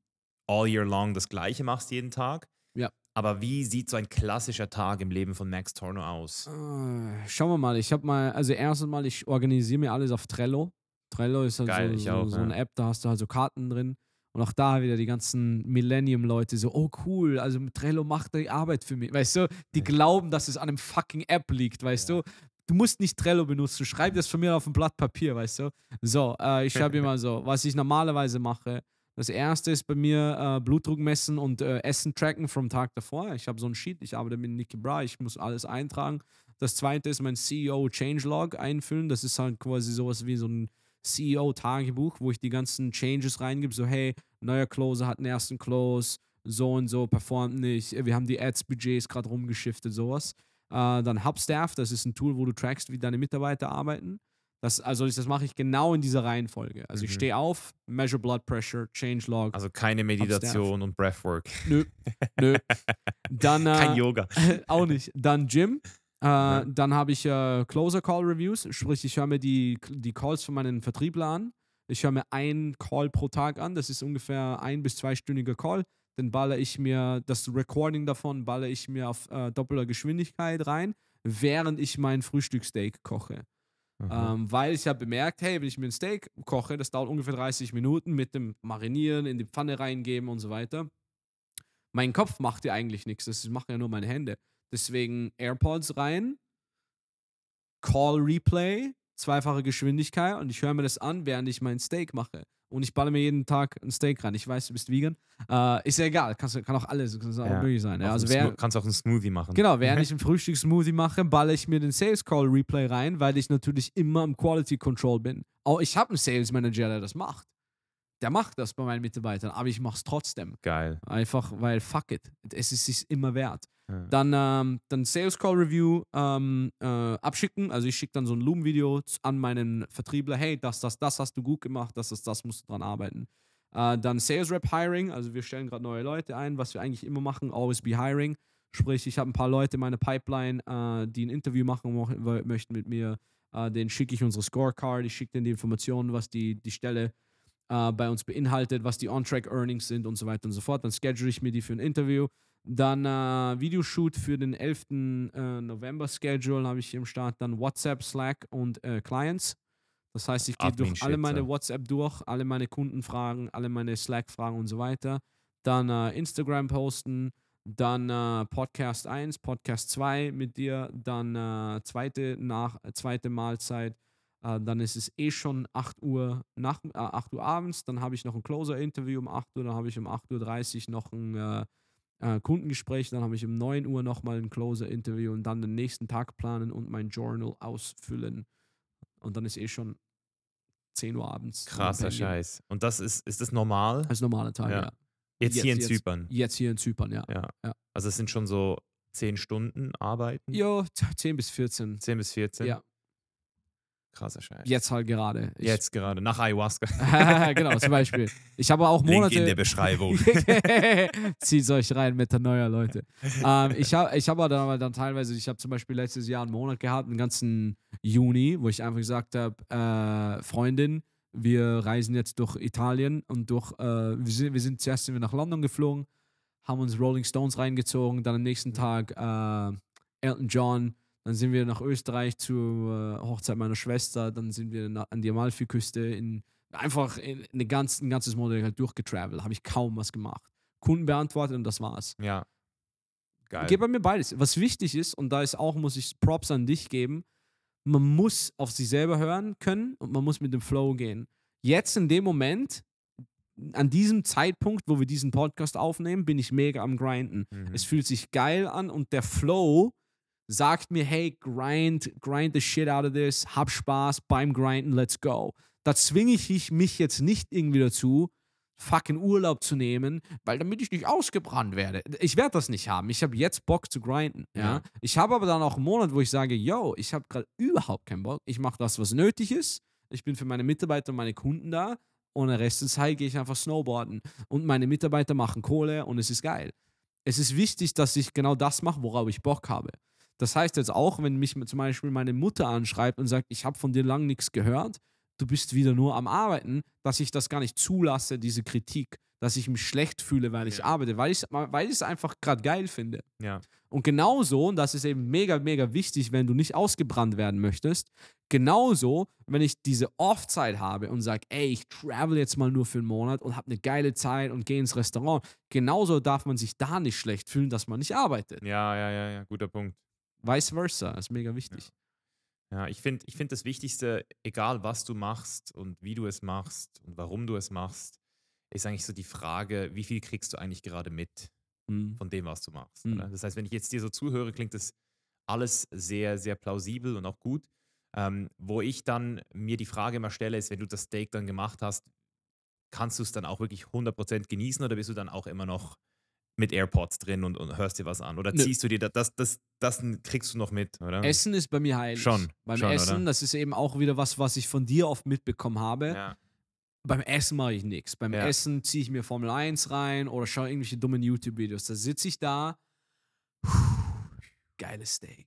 S1: all year long das Gleiche machst jeden Tag. Ja. Aber wie sieht so ein klassischer Tag im Leben von Max Torno aus?
S2: Ah, schauen wir mal. Ich habe mal, also erstens mal, ich organisiere mir alles auf Trello. Trello ist halt Geil, so, so, auch, so, eine ja. App, da hast du halt so Karten drin. Und auch da wieder die ganzen Millennium-Leute so, oh cool, also Trello macht die Arbeit für mich. Weißt du, die ja. glauben, dass es an einem fucking App liegt, weißt ja. du. Du musst nicht Trello benutzen, schreib das von mir auf ein Blatt Papier, weißt du. So, äh, ich schreibe immer so, was ich normalerweise mache. Das erste ist bei mir äh, Blutdruck messen und äh, Essen tracken vom Tag davor. Ich habe so ein Sheet, ich arbeite mit Nicky Bra, ich muss alles eintragen. Das zweite ist mein CEO Changelog einfüllen. Das ist halt quasi sowas wie so ein CEO-Tagebuch, wo ich die ganzen Changes reingebe, so hey, neuer Closer hat einen ersten Close, so und so performt nicht, äh, wir haben die Ads-Budgets gerade rumgeschiftet, sowas. Äh, dann Hubstaff, das ist ein Tool, wo du trackst, wie deine Mitarbeiter arbeiten. Das, also ich, das mache ich genau in dieser Reihenfolge. Also mhm. ich stehe auf, measure blood pressure, change log. Also keine Meditation und
S1: Breathwork. Nö, nö. Dann, äh, Kein Yoga.
S2: auch nicht. Dann Gym. Äh, mhm. Dann habe ich äh, Closer Call Reviews, sprich ich höre mir die, die Calls von meinen Vertrieblern an ich höre mir einen Call pro Tag an. Das ist ungefähr ein bis zweistündiger Call. Dann baller ich mir das Recording davon, baller ich mir auf äh, doppelter Geschwindigkeit rein, während ich mein Frühstücksteak koche. Ähm, weil ich habe bemerkt, hey, wenn ich mir ein Steak koche, das dauert ungefähr 30 Minuten mit dem Marinieren, in die Pfanne reingeben und so weiter. Mein Kopf macht ja eigentlich nichts, das machen ja nur meine Hände. Deswegen AirPods rein, Call Replay, zweifache Geschwindigkeit und ich höre mir das an, während ich mein Steak mache. Und ich balle mir jeden Tag ein Steak rein. Ich weiß, du bist vegan. Äh, ist ja egal. Kannst, kann auch alles kann auch möglich sein. Ja, also wer,
S1: kannst auch einen Smoothie machen.
S2: Genau, während ich einen Frühstückssmoothie mache, balle ich mir den Sales Call Replay rein, weil ich natürlich immer im Quality Control bin. Auch ich habe einen Sales Manager, der das macht. Der macht das bei meinen Mitarbeitern, aber ich mache es trotzdem. Geil. Einfach, weil fuck it. Es ist sich immer wert. Dann, ähm, dann Sales Call Review ähm, äh, abschicken. Also ich schicke dann so ein Loom-Video an meinen Vertriebler. Hey, das, das, das hast du gut gemacht, das, das, das musst du dran arbeiten. Äh, dann Sales Rep Hiring. Also wir stellen gerade neue Leute ein, was wir eigentlich immer machen. Always be hiring. Sprich, ich habe ein paar Leute in meiner Pipeline, äh, die ein Interview machen möchten mit mir. Äh, den schicke ich unsere Scorecard. Ich schicke denen die Informationen, was die, die Stelle äh, bei uns beinhaltet, was die On-Track-Earnings sind und so weiter und so fort. Dann schedule ich mir die für ein Interview dann äh, Videoshoot für den 11. Äh, November-Schedule habe ich hier im Start. Dann WhatsApp, Slack und äh, Clients. Das heißt, ich gehe durch alle meine WhatsApp durch, alle meine Kundenfragen, alle meine Slack-Fragen und so weiter. Dann äh, Instagram posten, dann äh, Podcast 1, Podcast 2 mit dir, dann äh, zweite, nach, zweite Mahlzeit. dann ist es eh schon 8 Uhr, nach, 8 Uhr abends. Dann habe ich noch ein Closer-Interview um 8 Uhr. Dann habe ich um 8.30 Uhr noch ein äh, Kundengespräch, dann habe ich um 9 Uhr nochmal ein Closer-Interview und dann den nächsten Tag planen und mein Journal ausfüllen. Und dann ist eh
S1: schon 10 Uhr abends. Krasser Scheiß. Und das ist, ist das normal? Als normaler Tag, ja. ja. Jetzt, jetzt, hier in jetzt, Zypern. Jetzt hier in Zypern, ja. ja. ja. Also es sind schon so 10 Stunden arbeiten? Ja, 10 bis 14. 10 bis 14? Ja. Krasser Scheiß. Jetzt halt gerade. Ich Jetzt gerade, nach Ayahuasca. genau, zum Beispiel. Ich habe auch Monate. Link in der Beschreibung.
S2: Zieht euch rein, Neuer, Leute. Ähm, ich habe ich hab dann, dann teilweise, ich habe zum Beispiel letztes Jahr einen Monat gehabt, einen ganzen Juni, wo ich einfach gesagt habe: äh, Freundin, wir reisen jetzt durch Italien und durch, äh, wir, sind, wir sind zuerst sind wir nach London geflogen, haben uns Rolling Stones reingezogen, dann am nächsten Tag äh, Elton John, dann sind wir nach Österreich zur äh, Hochzeit meiner Schwester. Dann sind wir an die Amalfiküste in einfach in, eine ganz, ein ganzes Modell halt durchgetravelt. Habe ich kaum was gemacht. Kunden beantwortet und das war's. Ja. Geil. Geht bei mir beides. Was wichtig ist, und da ist auch, muss ich Props an dich geben, man muss auf sich selber hören können und man muss mit dem Flow gehen. Jetzt in dem Moment, an diesem Zeitpunkt, wo wir diesen Podcast aufnehmen, bin ich mega am Grinden. Mhm. Es fühlt sich geil an und der Flow sagt mir, hey, grind, grind the shit out of this, hab Spaß beim Grinden, let's go. Da zwinge ich mich jetzt nicht irgendwie dazu, fucking Urlaub zu nehmen, weil damit ich nicht ausgebrannt werde. Ich werde das nicht haben. Ich habe jetzt Bock zu grinden. Ja? ja. Ich habe aber dann auch einen Monat, wo ich sage, yo, ich habe gerade überhaupt keinen Bock. Ich mache das, was nötig ist. Ich bin für meine Mitarbeiter und meine Kunden da. Und den Rest der Zeit gehe ich einfach snowboarden. Und meine Mitarbeiter machen Kohle und es ist geil. Es ist wichtig, dass ich genau das mache, worauf ich Bock habe. Das heißt jetzt auch, wenn mich zum Beispiel meine Mutter anschreibt und sagt, ich habe von dir lang nichts gehört, du bist wieder nur am Arbeiten, dass ich das gar nicht zulasse, diese Kritik, dass ich mich schlecht fühle, weil ich ja. arbeite, weil ich weil es einfach gerade geil finde. Ja. Und genauso, und das ist eben mega, mega wichtig, wenn du nicht ausgebrannt werden möchtest, genauso, wenn ich diese Off-Zeit habe und sage, ey, ich travel jetzt mal nur für einen Monat und habe eine geile Zeit und gehe ins Restaurant, genauso darf man sich da nicht schlecht fühlen, dass man nicht arbeitet. Ja, ja, ja, ja, guter Punkt vice versa, ist mega wichtig.
S1: Ja, ja ich finde ich find das Wichtigste, egal was du machst und wie du es machst und warum du es machst, ist eigentlich so die Frage, wie viel kriegst du eigentlich gerade mit mhm. von dem, was du machst. Mhm. Das heißt, wenn ich jetzt dir so zuhöre, klingt das alles sehr, sehr plausibel und auch gut. Ähm, wo ich dann mir die Frage immer stelle, ist, wenn du das Steak dann gemacht hast, kannst du es dann auch wirklich 100% genießen oder bist du dann auch immer noch mit AirPods drin und, und hörst dir was an. Oder Nö. ziehst du dir das, das, das, das kriegst du noch mit, oder? Essen ist bei mir heilig. Schon. Beim schon, Essen, oder?
S2: das ist eben auch wieder was, was ich von dir oft mitbekommen habe. Ja. Beim Essen mache ich nichts. Beim ja. Essen ziehe ich mir Formel 1 rein oder schaue irgendwelche dummen YouTube-Videos. Da sitze ich da. Puh, geiles Steak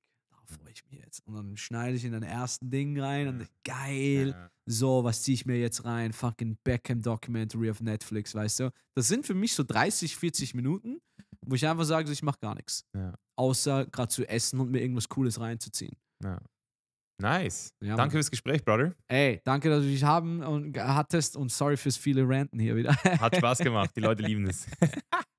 S2: freue ich mich jetzt. Und dann schneide ich in den ersten Ding rein und mhm. geil. So, was ziehe ich mir jetzt rein? Fucking Beckham Documentary auf Netflix, weißt du? Das sind für mich so 30, 40 Minuten, wo ich einfach sage, ich mache gar nichts. Ja. Außer gerade zu essen und mir irgendwas Cooles reinzuziehen.
S1: Ja. Nice. Ja, danke fürs Gespräch, Brother.
S2: Ey, danke, dass du dich haben und hattest und sorry fürs viele Ranten hier wieder. Hat Spaß gemacht. Die Leute
S1: lieben es.